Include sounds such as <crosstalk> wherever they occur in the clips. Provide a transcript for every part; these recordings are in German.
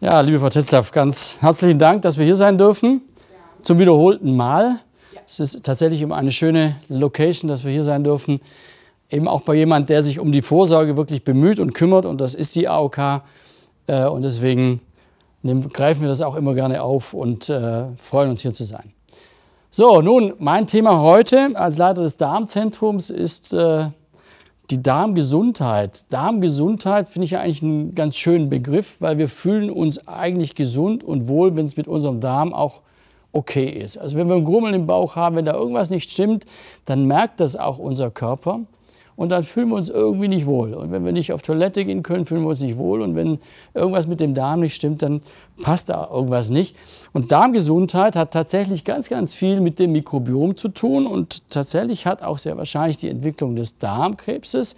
Ja, liebe Frau Tetzlaff, ganz herzlichen Dank, dass wir hier sein dürfen. Ja. Zum wiederholten Mal. Ja. Es ist tatsächlich immer eine schöne Location, dass wir hier sein dürfen. Eben auch bei jemand, der sich um die Vorsorge wirklich bemüht und kümmert. Und das ist die AOK. Äh, und deswegen greifen wir das auch immer gerne auf und äh, freuen uns hier zu sein. So, nun, mein Thema heute als Leiter des Darmzentrums ist äh, die Darmgesundheit. Darmgesundheit finde ich eigentlich einen ganz schönen Begriff, weil wir fühlen uns eigentlich gesund und wohl, wenn es mit unserem Darm auch okay ist. Also wenn wir einen Grummel im Bauch haben, wenn da irgendwas nicht stimmt, dann merkt das auch unser Körper und dann fühlen wir uns irgendwie nicht wohl. Und wenn wir nicht auf Toilette gehen können, fühlen wir uns nicht wohl. Und wenn irgendwas mit dem Darm nicht stimmt, dann passt da irgendwas nicht. Und Darmgesundheit hat tatsächlich ganz, ganz viel mit dem Mikrobiom zu tun und tatsächlich hat auch sehr wahrscheinlich die Entwicklung des Darmkrebses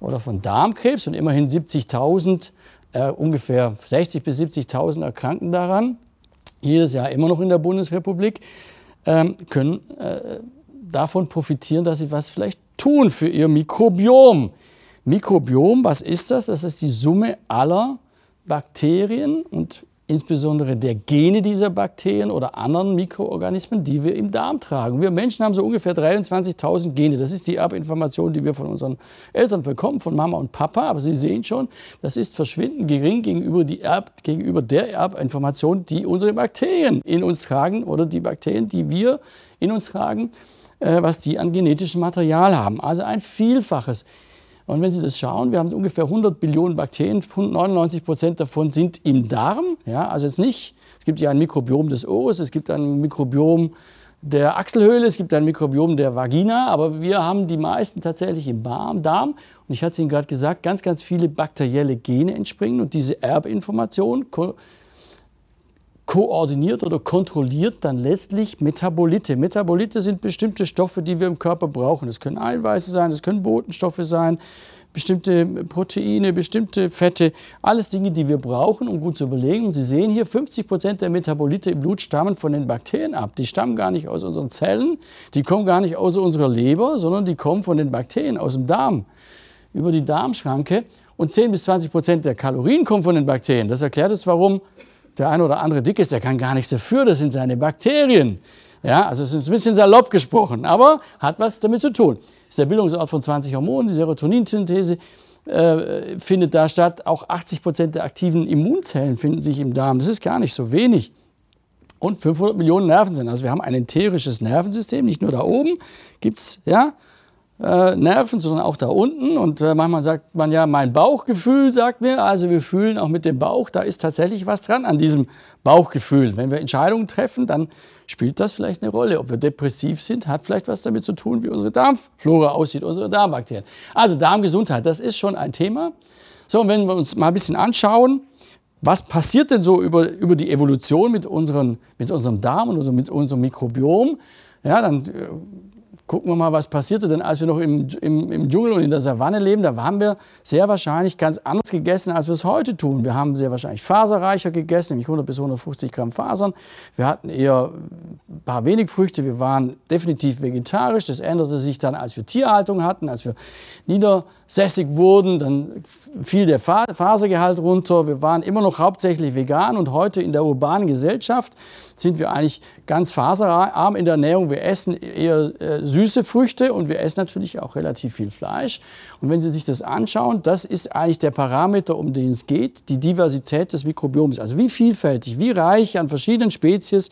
oder von Darmkrebs und immerhin 70.000, äh, ungefähr 60.000 bis 70.000 Erkrankten daran, jedes Jahr immer noch in der Bundesrepublik, ähm, können äh, davon profitieren, dass sie was vielleicht tun für ihr Mikrobiom. Mikrobiom, was ist das? Das ist die Summe aller Bakterien und insbesondere der Gene dieser Bakterien oder anderen Mikroorganismen, die wir im Darm tragen. Wir Menschen haben so ungefähr 23.000 Gene. Das ist die Erbinformation, die wir von unseren Eltern bekommen, von Mama und Papa. Aber Sie sehen schon, das ist verschwindend gering gegenüber, die Erb, gegenüber der Erbinformation, die unsere Bakterien in uns tragen oder die Bakterien, die wir in uns tragen. Äh, was die an genetischem Material haben. Also ein Vielfaches. Und wenn Sie das schauen, wir haben ungefähr 100 Billionen Bakterien, 99 Prozent davon sind im Darm. Ja, also jetzt nicht, es gibt ja ein Mikrobiom des Ohres, es gibt ein Mikrobiom der Achselhöhle, es gibt ein Mikrobiom der Vagina, aber wir haben die meisten tatsächlich im Darm. Und ich hatte es Ihnen gerade gesagt, ganz, ganz viele bakterielle Gene entspringen und diese Erbinformation koordiniert oder kontrolliert dann letztlich Metabolite. Metabolite sind bestimmte Stoffe, die wir im Körper brauchen. Es können Eiweiße sein, es können Botenstoffe sein, bestimmte Proteine, bestimmte Fette, alles Dinge, die wir brauchen, um gut zu überlegen. Und Sie sehen hier, 50 Prozent der Metabolite im Blut stammen von den Bakterien ab. Die stammen gar nicht aus unseren Zellen, die kommen gar nicht aus unserer Leber, sondern die kommen von den Bakterien aus dem Darm, über die Darmschranke. Und 10 bis 20 Prozent der Kalorien kommen von den Bakterien. Das erklärt es, warum der eine oder andere dick ist, der kann gar nichts dafür, das sind seine Bakterien. Ja, also es ist ein bisschen salopp gesprochen, aber hat was damit zu tun. Das ist der Bildungsort von 20 Hormonen, die Serotoninsynthese äh, findet da statt. Auch 80 Prozent der aktiven Immunzellen finden sich im Darm. Das ist gar nicht so wenig. Und 500 Millionen Nervenzellen. Also wir haben ein enterisches Nervensystem, nicht nur da oben gibt es, ja, äh, Nerven, sondern auch da unten. Und äh, manchmal sagt man ja, mein Bauchgefühl sagt mir, also wir fühlen auch mit dem Bauch, da ist tatsächlich was dran an diesem Bauchgefühl. Wenn wir Entscheidungen treffen, dann spielt das vielleicht eine Rolle. Ob wir depressiv sind, hat vielleicht was damit zu tun, wie unsere Darmflora aussieht, unsere Darmbakterien. Also Darmgesundheit, das ist schon ein Thema. So, und wenn wir uns mal ein bisschen anschauen, was passiert denn so über, über die Evolution mit, unseren, mit unserem Darm und also mit unserem Mikrobiom, ja, dann äh, gucken wir mal, was passierte. Denn als wir noch im, im, im Dschungel und in der Savanne leben, da haben wir sehr wahrscheinlich ganz anders gegessen, als wir es heute tun. Wir haben sehr wahrscheinlich faserreicher gegessen, nämlich 100 bis 150 Gramm Fasern. Wir hatten eher ein paar wenig Früchte. Wir waren definitiv vegetarisch. Das änderte sich dann, als wir Tierhaltung hatten, als wir niedersässig wurden. Dann fiel der Fasergehalt runter. Wir waren immer noch hauptsächlich vegan und heute in der urbanen Gesellschaft sind wir eigentlich ganz faserarm in der Ernährung. Wir essen eher äh, süße Früchte und wir essen natürlich auch relativ viel Fleisch. Und wenn Sie sich das anschauen, das ist eigentlich der Parameter, um den es geht, die Diversität des Mikrobioms. Also wie vielfältig, wie reich an verschiedenen Spezies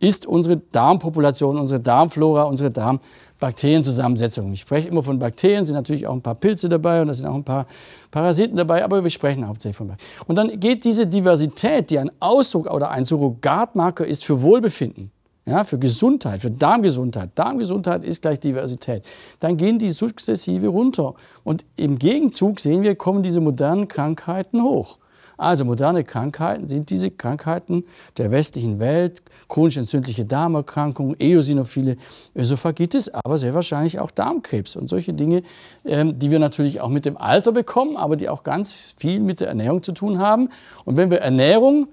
ist unsere Darmpopulation, unsere Darmflora, unsere Darmflora Bakterienzusammensetzungen. Ich spreche immer von Bakterien, sind natürlich auch ein paar Pilze dabei und da sind auch ein paar Parasiten dabei, aber wir sprechen hauptsächlich von Bakterien. Und dann geht diese Diversität, die ein Ausdruck oder ein Surrogatmarker ist für Wohlbefinden, ja, für Gesundheit, für Darmgesundheit. Darmgesundheit ist gleich Diversität. Dann gehen die sukzessive runter. Und im Gegenzug sehen wir, kommen diese modernen Krankheiten hoch. Also moderne Krankheiten sind diese Krankheiten der westlichen Welt, chronisch entzündliche Darmerkrankungen, eosinophile Ösophagitis, aber sehr wahrscheinlich auch Darmkrebs und solche Dinge, ähm, die wir natürlich auch mit dem Alter bekommen, aber die auch ganz viel mit der Ernährung zu tun haben. Und wenn wir Ernährung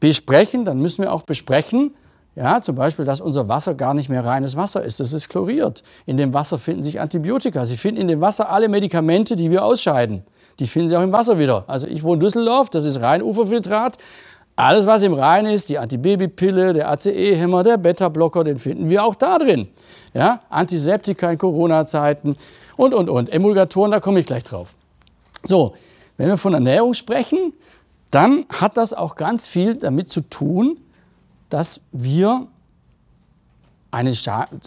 besprechen, dann müssen wir auch besprechen, ja, zum Beispiel, dass unser Wasser gar nicht mehr reines Wasser ist. Es ist chloriert. In dem Wasser finden sich Antibiotika. Sie finden in dem Wasser alle Medikamente, die wir ausscheiden die finden Sie auch im Wasser wieder. Also ich wohne in Düsseldorf, das ist Rheinuferfiltrat. Alles, was im Rhein ist, die Antibabypille, der ACE-Hämmer, der Beta-Blocker, den finden wir auch da drin. Ja? Antiseptika in Corona-Zeiten und, und, und. Emulgatoren, da komme ich gleich drauf. So, wenn wir von Ernährung sprechen, dann hat das auch ganz viel damit zu tun, dass wir eine,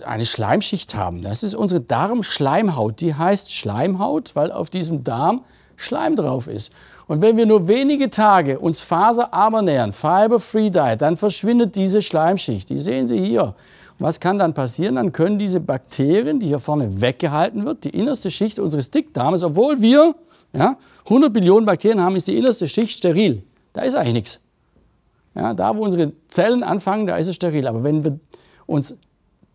eine Schleimschicht haben. Das ist unsere Darmschleimhaut. Die heißt Schleimhaut, weil auf diesem Darm Schleim drauf ist. Und wenn wir nur wenige Tage uns Faser abernähren, Fiber Free Diet, dann verschwindet diese Schleimschicht. Die sehen Sie hier. Was kann dann passieren? Dann können diese Bakterien, die hier vorne weggehalten wird, die innerste Schicht unseres Dickdarmes, obwohl wir ja, 100 Billionen Bakterien haben, ist die innerste Schicht steril. Da ist eigentlich nichts. Ja, da, wo unsere Zellen anfangen, da ist es steril. Aber wenn wir uns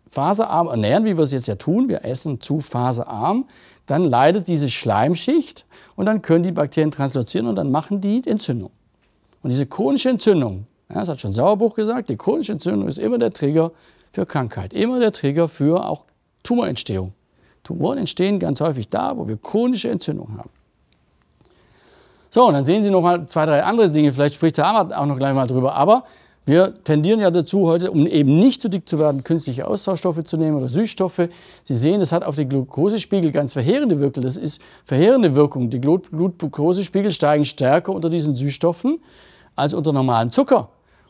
faserarm ernähren, wie wir es jetzt ja tun, wir essen zu faserarm, dann leidet diese Schleimschicht und dann können die Bakterien translozieren und dann machen die Entzündung. Und diese chronische Entzündung, ja, das hat schon Sauerbruch gesagt, die chronische Entzündung ist immer der Trigger für Krankheit, immer der Trigger für auch Tumorentstehung. Tumoren entstehen ganz häufig da, wo wir chronische Entzündung haben. So, und dann sehen Sie noch mal zwei, drei andere Dinge. Vielleicht spricht der Hammer auch noch gleich mal drüber. Aber wir tendieren ja dazu heute, um eben nicht zu dick zu werden, künstliche Austauschstoffe zu nehmen oder Süßstoffe. Sie sehen, das hat auf den Glukosespiegel ganz verheerende Wirkung. Das ist verheerende Wirkung. Die Blutglukosespiegel steigen stärker unter diesen Süßstoffen als unter normalem Zucker.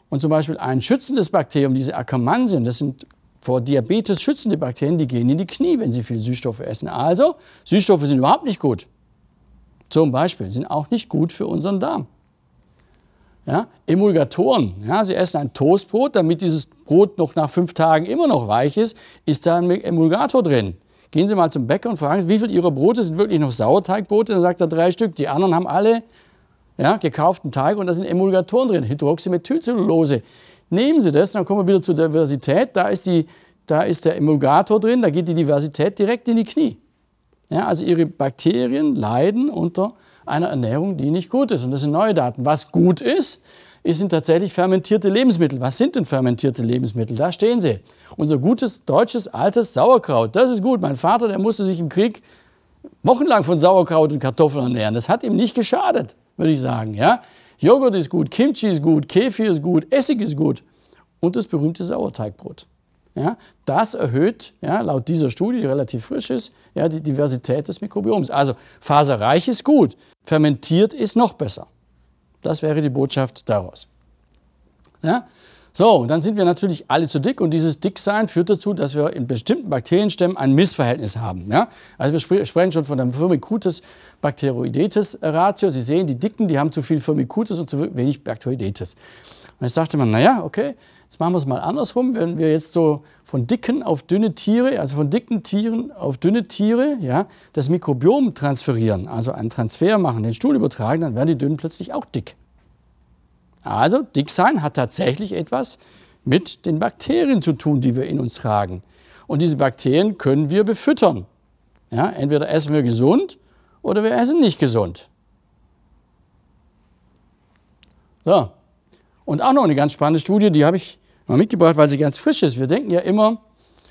Und zum Beispiel ein schützendes Bakterium, diese Akkermansien, das sind vor Diabetes schützende Bakterien, die gehen in die Knie, wenn sie viel Süßstoffe essen. Also, Süßstoffe sind überhaupt nicht gut. Zum Beispiel sind auch nicht gut für unseren Darm ja, Emulgatoren. Ja, Sie essen ein Toastbrot, damit dieses Brot noch nach fünf Tagen immer noch weich ist, ist da ein Emulgator drin. Gehen Sie mal zum Bäcker und fragen, Sie, wie viele Ihrer Brote sind wirklich noch Sauerteigbrote? Dann sagt er drei Stück. Die anderen haben alle ja, gekauften Teig und da sind Emulgatoren drin, Hydroxymethylcellulose. Nehmen Sie das, dann kommen wir wieder zur Diversität. Da ist, die, da ist der Emulgator drin, da geht die Diversität direkt in die Knie. Ja, also Ihre Bakterien leiden unter einer Ernährung, die nicht gut ist. Und das sind neue Daten. Was gut ist, sind tatsächlich fermentierte Lebensmittel. Was sind denn fermentierte Lebensmittel? Da stehen sie. Unser gutes deutsches altes Sauerkraut. Das ist gut. Mein Vater, der musste sich im Krieg wochenlang von Sauerkraut und Kartoffeln ernähren. Das hat ihm nicht geschadet, würde ich sagen. Ja? Joghurt ist gut, Kimchi ist gut, Kefir ist gut, Essig ist gut. Und das berühmte Sauerteigbrot. Ja, das erhöht, ja, laut dieser Studie, die relativ frisch ist, ja, die Diversität des Mikrobioms. Also faserreich ist gut. Fermentiert ist noch besser. Das wäre die Botschaft daraus. Ja? So, dann sind wir natürlich alle zu dick und dieses Dicksein führt dazu, dass wir in bestimmten Bakterienstämmen ein Missverhältnis haben. Ja? Also wir sp sprechen schon von der Firmicutes Bacteroidetes Ratio. Sie sehen, die Dicken, die haben zu viel Firmicutes und zu wenig Bacteroidetes. Und jetzt dachte man, naja, okay, Jetzt machen wir es mal andersrum. Wenn wir jetzt so von dicken auf dünne Tiere, also von dicken Tieren auf dünne Tiere, ja, das Mikrobiom transferieren, also einen Transfer machen, den Stuhl übertragen, dann werden die Dünnen plötzlich auch dick. Also dick sein hat tatsächlich etwas mit den Bakterien zu tun, die wir in uns tragen. Und diese Bakterien können wir befüttern. Ja, entweder essen wir gesund oder wir essen nicht gesund. So, und auch noch eine ganz spannende Studie, die habe ich mal mitgebracht, weil sie ganz frisch ist. Wir denken ja immer,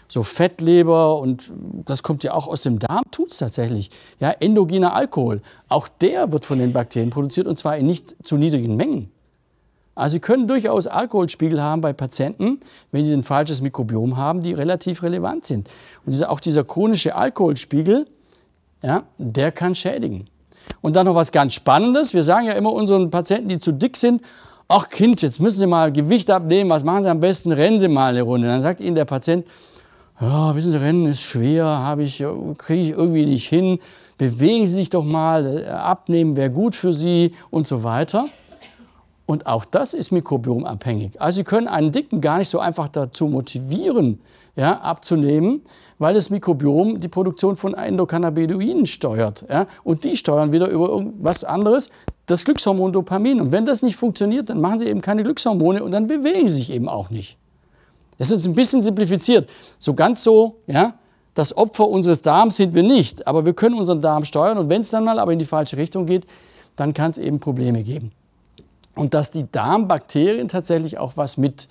so Fettleber und das kommt ja auch aus dem Darm, tut es tatsächlich. Ja, endogener Alkohol, auch der wird von den Bakterien produziert und zwar in nicht zu niedrigen Mengen. Also Sie können durchaus Alkoholspiegel haben bei Patienten, wenn sie ein falsches Mikrobiom haben, die relativ relevant sind. Und dieser, auch dieser chronische Alkoholspiegel, ja, der kann schädigen. Und dann noch was ganz Spannendes. Wir sagen ja immer unseren Patienten, die zu dick sind, ach Kind, jetzt müssen Sie mal Gewicht abnehmen, was machen Sie am besten? Rennen Sie mal eine Runde. Dann sagt Ihnen der Patient, ja, wissen Sie, Rennen ist schwer, ich, kriege ich irgendwie nicht hin, bewegen Sie sich doch mal, äh, abnehmen wäre gut für Sie und so weiter. Und auch das ist mikrobiomabhängig. Also Sie können einen Dicken gar nicht so einfach dazu motivieren, ja, abzunehmen, weil das Mikrobiom die Produktion von Endokannabinoiden steuert. Ja, und die steuern wieder über irgendwas anderes das Glückshormon Dopamin. Und wenn das nicht funktioniert, dann machen Sie eben keine Glückshormone und dann bewegen Sie sich eben auch nicht. Das ist ein bisschen simplifiziert. So ganz so, ja, das Opfer unseres Darms sind wir nicht. Aber wir können unseren Darm steuern und wenn es dann mal aber in die falsche Richtung geht, dann kann es eben Probleme geben und dass die Darmbakterien tatsächlich auch was mit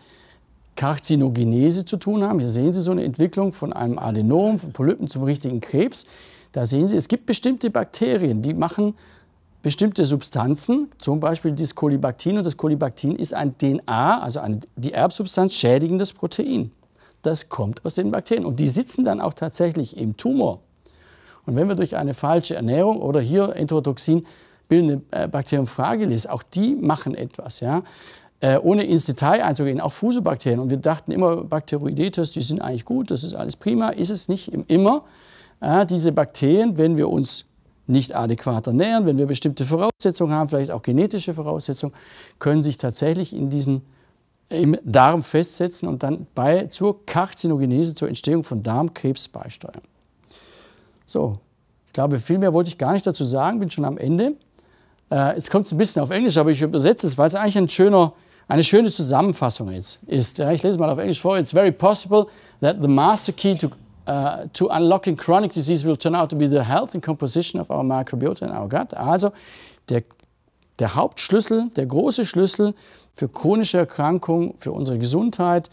Karzinogenese zu tun haben. Hier sehen Sie so eine Entwicklung von einem Adenom, von Polypen zum richtigen Krebs. Da sehen Sie, es gibt bestimmte Bakterien, die machen bestimmte Substanzen, zum Beispiel das Kolibaktin. Und das Kolibaktin ist ein DNA, also eine, die Erbsubstanz, schädigendes Protein. Das kommt aus den Bakterien. Und die sitzen dann auch tatsächlich im Tumor. Und wenn wir durch eine falsche Ernährung oder hier Enterotoxin bildende äh, Bakterien fragilis, auch die machen etwas. Ja? Äh, ohne ins Detail einzugehen, auch Fusobakterien. Und wir dachten immer, Bakteroidetes, die sind eigentlich gut, das ist alles prima. Ist es nicht immer. Äh, diese Bakterien, wenn wir uns nicht adäquat ernähren, wenn wir bestimmte Voraussetzungen haben, vielleicht auch genetische Voraussetzungen, können sich tatsächlich in diesen äh, im Darm festsetzen und dann bei, zur Karzinogenese, zur Entstehung von Darmkrebs beisteuern. So, ich glaube, viel mehr wollte ich gar nicht dazu sagen, bin schon am Ende. Äh, jetzt kommt es ein bisschen auf Englisch, aber ich übersetze es, weil es eigentlich ein schöner, eine schöne Zusammenfassung ist. ist ja, ich lese mal auf Englisch vor. It's very possible that the master key to, uh, to unlocking chronic disease will turn out to be the health and composition of our microbiota in our gut. Also der, der Hauptschlüssel, der große Schlüssel für chronische Erkrankungen, für unsere Gesundheit,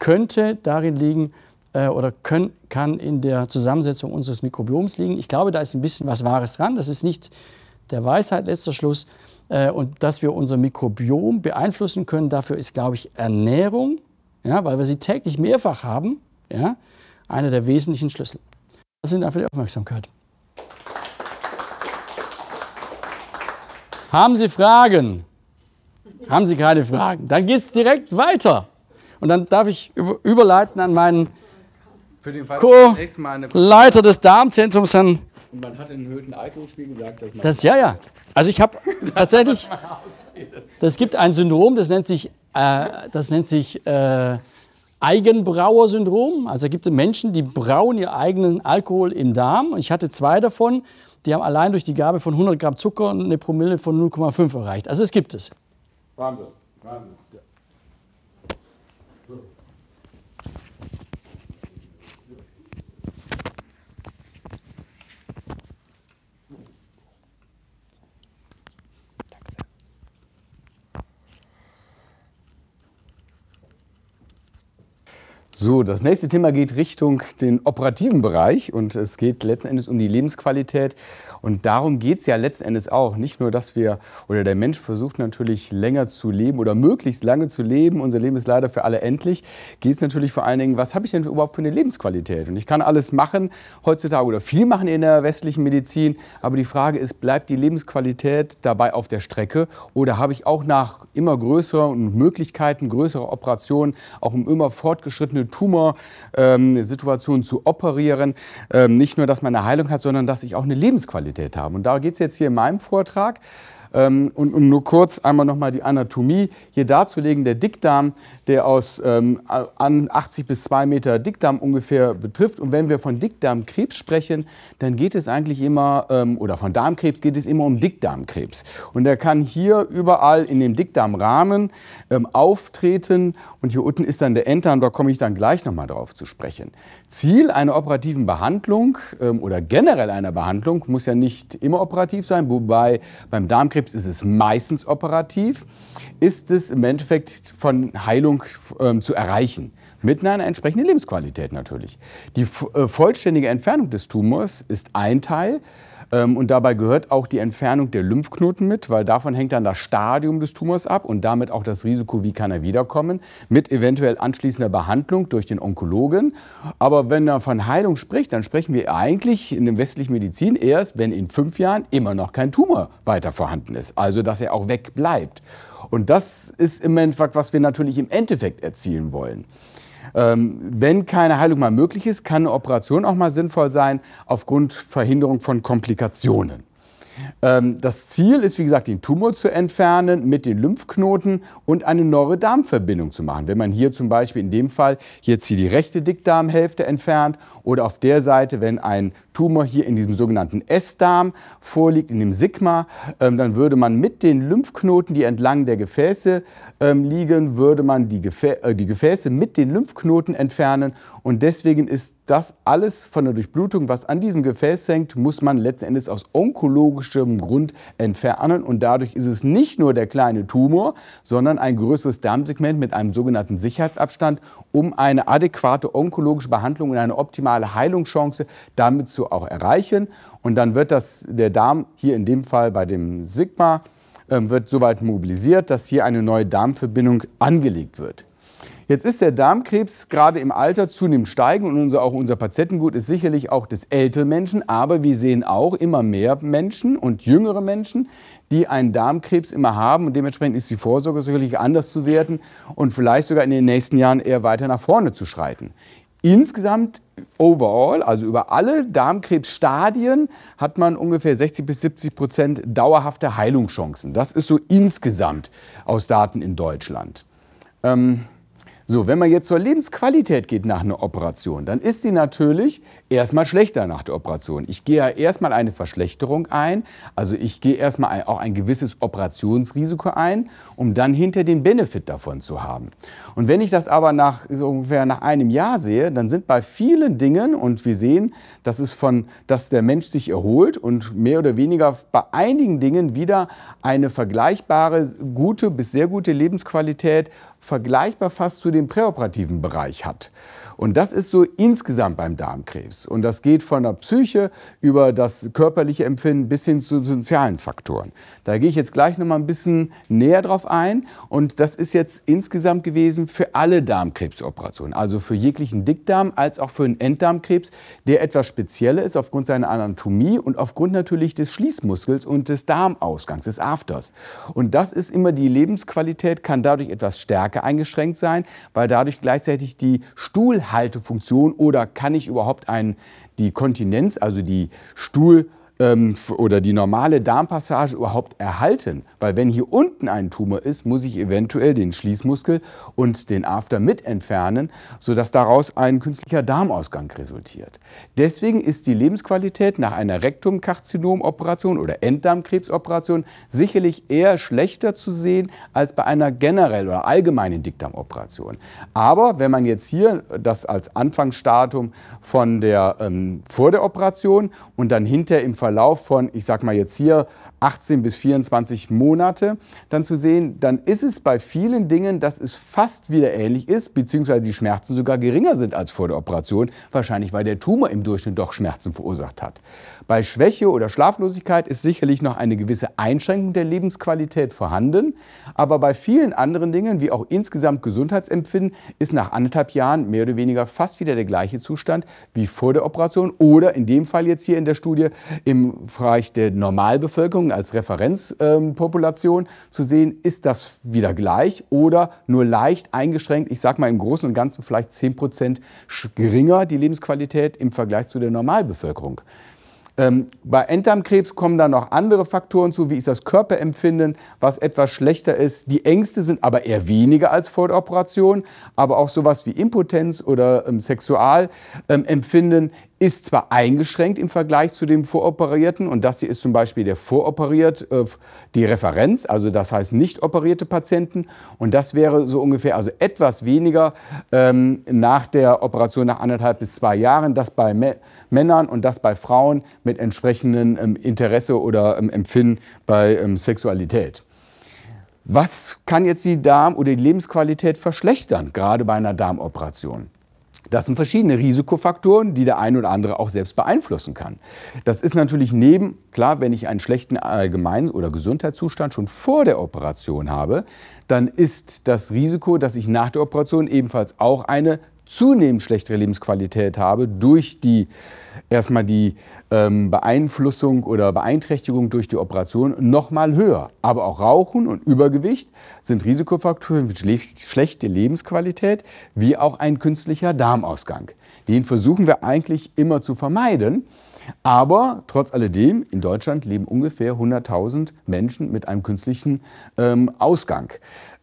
könnte darin liegen, äh, oder können, kann in der Zusammensetzung unseres Mikrobioms liegen. Ich glaube, da ist ein bisschen was Wahres dran. Das ist nicht der Weisheit letzter Schluss. Äh, und dass wir unser Mikrobiom beeinflussen können, dafür ist, glaube ich, Ernährung, ja, weil wir sie täglich mehrfach haben, ja, einer der wesentlichen Schlüssel. Das sind für die Aufmerksamkeit. Haben Sie Fragen? Haben Sie keine Fragen? Dann geht es direkt weiter. Und dann darf ich überleiten an meinen Co-Leiter des Darmzentrums, Herrn und man hat in Höhen Alkoholspiel gesagt, dass man. Das, ja, ja. Also ich habe <laughs> tatsächlich. Das gibt ein Syndrom, das nennt sich, äh, das nennt sich äh, eigenbrauer Also es gibt Menschen, die brauen ihren eigenen Alkohol im Darm. Und Ich hatte zwei davon, die haben allein durch die Gabe von 100 Gramm Zucker eine Promille von 0,5 erreicht. Also es gibt es. Wahnsinn, Wahnsinn. So, das nächste Thema geht Richtung den operativen Bereich und es geht letzten Endes um die Lebensqualität und darum geht es ja letzten Endes auch. Nicht nur, dass wir oder der Mensch versucht natürlich länger zu leben oder möglichst lange zu leben. Unser Leben ist leider für alle endlich. Geht es natürlich vor allen Dingen, was habe ich denn überhaupt für eine Lebensqualität? Und ich kann alles machen heutzutage oder viel machen in der westlichen Medizin. Aber die Frage ist, bleibt die Lebensqualität dabei auf der Strecke oder habe ich auch nach immer größeren Möglichkeiten, größere Operationen, auch um immer fortgeschrittene Tumorsituationen ähm, zu operieren, ähm, nicht nur, dass man eine Heilung hat, sondern dass ich auch eine Lebensqualität Lebensqualität haben. Und da geht es jetzt hier in meinem Vortrag. Ähm, und um nur kurz einmal nochmal die Anatomie hier darzulegen, der Dickdarm, der aus ähm, 80 bis 2 Meter Dickdarm ungefähr betrifft. Und wenn wir von Dickdarmkrebs sprechen, dann geht es eigentlich immer, ähm, oder von Darmkrebs geht es immer um Dickdarmkrebs. Und der kann hier überall in dem Dickdarmrahmen ähm, auftreten und hier unten ist dann der Enddarm, da komme ich dann gleich nochmal drauf zu sprechen. Ziel einer operativen Behandlung ähm, oder generell einer Behandlung muss ja nicht immer operativ sein, wobei beim Darmkrebs ist es meistens operativ, ist es im Endeffekt von Heilung ähm, zu erreichen. Mit einer entsprechenden Lebensqualität natürlich. Die äh, vollständige Entfernung des Tumors ist ein Teil. Ähm, und dabei gehört auch die Entfernung der Lymphknoten mit, weil davon hängt dann das Stadium des Tumors ab und damit auch das Risiko, wie kann er wiederkommen, mit eventuell anschließender Behandlung durch den Onkologen. Aber wenn er von Heilung spricht, dann sprechen wir eigentlich in der westlichen Medizin erst, wenn in fünf Jahren immer noch kein Tumor weiter vorhanden ist, also dass er auch wegbleibt. Und das ist im Endeffekt, was wir natürlich im Endeffekt erzielen wollen. Ähm, wenn keine Heilung mal möglich ist, kann eine Operation auch mal sinnvoll sein, aufgrund Verhinderung von Komplikationen. Ähm, das Ziel ist, wie gesagt, den Tumor zu entfernen, mit den Lymphknoten und eine neue Darmverbindung zu machen. Wenn man hier zum Beispiel in dem Fall jetzt hier die rechte Dickdarmhälfte entfernt oder auf der Seite, wenn ein Tumor hier in diesem sogenannten S-Darm vorliegt, in dem Sigma, ähm, dann würde man mit den Lymphknoten, die entlang der Gefäße ähm, liegen, würde man die, Gefä äh, die Gefäße mit den Lymphknoten entfernen und deswegen ist das alles von der Durchblutung, was an diesem Gefäß hängt, muss man letzten Endes aus onkologischem Grund entfernen. Und dadurch ist es nicht nur der kleine Tumor, sondern ein größeres Darmsegment mit einem sogenannten Sicherheitsabstand, um eine adäquate onkologische Behandlung und eine optimale Heilungschance damit zu auch erreichen. Und dann wird das, der Darm hier in dem Fall bei dem Sigma, äh, wird soweit mobilisiert, dass hier eine neue Darmverbindung angelegt wird. Jetzt ist der Darmkrebs gerade im Alter zunehmend steigend und unser, auch unser Patientengut ist sicherlich auch des älteren Menschen, aber wir sehen auch immer mehr Menschen und jüngere Menschen, die einen Darmkrebs immer haben und dementsprechend ist die Vorsorge sicherlich anders zu werden und vielleicht sogar in den nächsten Jahren eher weiter nach vorne zu schreiten. Insgesamt overall, also über alle Darmkrebsstadien, hat man ungefähr 60 bis 70 Prozent dauerhafte Heilungschancen. Das ist so insgesamt aus Daten in Deutschland. Ähm, so, wenn man jetzt zur Lebensqualität geht nach einer Operation, dann ist sie natürlich erstmal schlechter nach der Operation. Ich gehe ja erstmal eine Verschlechterung ein, also ich gehe erstmal auch ein gewisses Operationsrisiko ein, um dann hinter den Benefit davon zu haben. Und wenn ich das aber nach so ungefähr nach einem Jahr sehe, dann sind bei vielen Dingen und wir sehen, dass es von, dass der Mensch sich erholt und mehr oder weniger bei einigen Dingen wieder eine vergleichbare gute bis sehr gute Lebensqualität vergleichbar fast zu dem präoperativen Bereich hat. Und das ist so insgesamt beim Darmkrebs. Und das geht von der Psyche über das körperliche Empfinden bis hin zu sozialen Faktoren. Da gehe ich jetzt gleich noch mal ein bisschen näher drauf ein. Und das ist jetzt insgesamt gewesen für alle Darmkrebsoperationen, also für jeglichen Dickdarm als auch für einen Enddarmkrebs, der etwas spezieller ist aufgrund seiner Anatomie und aufgrund natürlich des Schließmuskels und des Darmausgangs, des Afters. Und das ist immer die Lebensqualität, kann dadurch etwas stärker eingeschränkt sein, weil dadurch gleichzeitig die Stuhlhaltefunktion oder kann ich überhaupt einen die Kontinenz, also die Stuhl- ähm, oder die normale Darmpassage überhaupt erhalten. Weil wenn hier unten ein Tumor ist, muss ich eventuell den Schließmuskel und den After mit entfernen, sodass daraus ein künstlicher Darmausgang resultiert. Deswegen ist die Lebensqualität nach einer Rektumkarzinomoperation oder Enddarmkrebsoperation sicherlich eher schlechter zu sehen als bei einer generell oder allgemeinen Dickdarmoperation. Aber wenn man jetzt hier das als Anfangsstatum von der ähm, vor der Operation und dann hinter im Verlauf von, ich sag mal jetzt hier, 18 bis 24 Monate dann zu sehen, dann ist es bei vielen Dingen, dass es fast wieder ähnlich ist, beziehungsweise die Schmerzen sogar geringer sind als vor der Operation, wahrscheinlich weil der Tumor im Durchschnitt doch Schmerzen verursacht hat. Bei Schwäche oder Schlaflosigkeit ist sicherlich noch eine gewisse Einschränkung der Lebensqualität vorhanden, aber bei vielen anderen Dingen, wie auch insgesamt Gesundheitsempfinden, ist nach anderthalb Jahren mehr oder weniger fast wieder der gleiche Zustand wie vor der Operation oder in dem Fall jetzt hier in der Studie im Bereich der Normalbevölkerung als Referenzpopulation ähm, zu sehen, ist das wieder gleich oder nur leicht eingeschränkt, ich sage mal im Großen und Ganzen vielleicht 10 Prozent geringer die Lebensqualität im Vergleich zu der Normalbevölkerung. Ähm, bei Enddarmkrebs kommen dann noch andere Faktoren zu, wie ist das Körperempfinden, was etwas schlechter ist. Die Ängste sind aber eher weniger als vor der Operation, aber auch sowas wie Impotenz oder ähm, Sexualempfinden ist zwar eingeschränkt im Vergleich zu dem Voroperierten und das hier ist zum Beispiel der voroperiert, äh, die Referenz, also das heißt nicht operierte Patienten und das wäre so ungefähr, also etwas weniger ähm, nach der Operation nach anderthalb bis zwei Jahren, das bei Mä Männern und das bei Frauen mit entsprechendem ähm, Interesse oder ähm, Empfinden bei ähm, Sexualität. Was kann jetzt die Darm- oder die Lebensqualität verschlechtern, gerade bei einer Darmoperation? Das sind verschiedene Risikofaktoren, die der eine oder andere auch selbst beeinflussen kann. Das ist natürlich neben, klar, wenn ich einen schlechten Allgemein- oder Gesundheitszustand schon vor der Operation habe, dann ist das Risiko, dass ich nach der Operation ebenfalls auch eine zunehmend schlechtere Lebensqualität habe durch die erstmal die ähm, Beeinflussung oder Beeinträchtigung durch die Operation noch mal höher. Aber auch Rauchen und Übergewicht sind Risikofaktoren für schlechte Lebensqualität, wie auch ein künstlicher Darmausgang. Den versuchen wir eigentlich immer zu vermeiden. Aber trotz alledem, in Deutschland leben ungefähr 100.000 Menschen mit einem künstlichen ähm, Ausgang.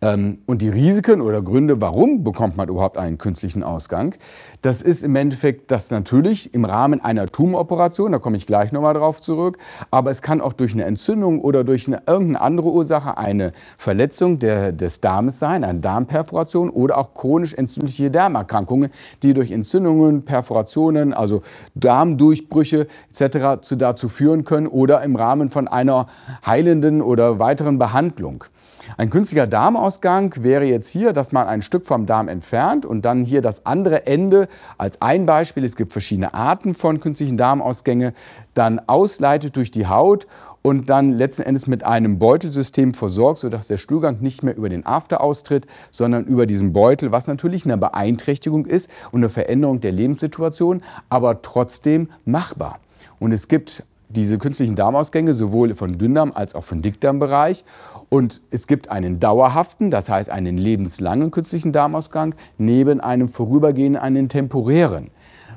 Ähm, und die Risiken oder Gründe, warum bekommt man überhaupt einen künstlichen Ausgang, das ist im Endeffekt, dass natürlich im Rahmen einer Tumoration, da komme ich gleich nochmal drauf zurück, aber es kann auch durch eine Entzündung oder durch eine, irgendeine andere Ursache eine Verletzung der, des Darmes sein, eine Darmperforation oder auch chronisch entzündliche Darmerkrankungen, die durch Entzündungen, Perforationen, also Darmdurchbrüche etc. dazu führen können oder im Rahmen von einer heilenden oder weiteren Behandlung. Ein künstlicher Darmausgang wäre jetzt hier, dass man ein Stück vom Darm entfernt und dann hier das andere Ende als ein Beispiel, es gibt verschiedene Arten von künstlichen Darmausgänge, dann ausleitet durch die Haut und dann letzten Endes mit einem Beutelsystem versorgt, sodass der Stuhlgang nicht mehr über den After austritt, sondern über diesen Beutel, was natürlich eine Beeinträchtigung ist und eine Veränderung der Lebenssituation, aber trotzdem machbar. Und es gibt diese künstlichen Darmausgänge sowohl von Dünndarm als auch von Dickdarmbereich und es gibt einen dauerhaften, das heißt einen lebenslangen künstlichen Darmausgang, neben einem vorübergehenden, einen temporären.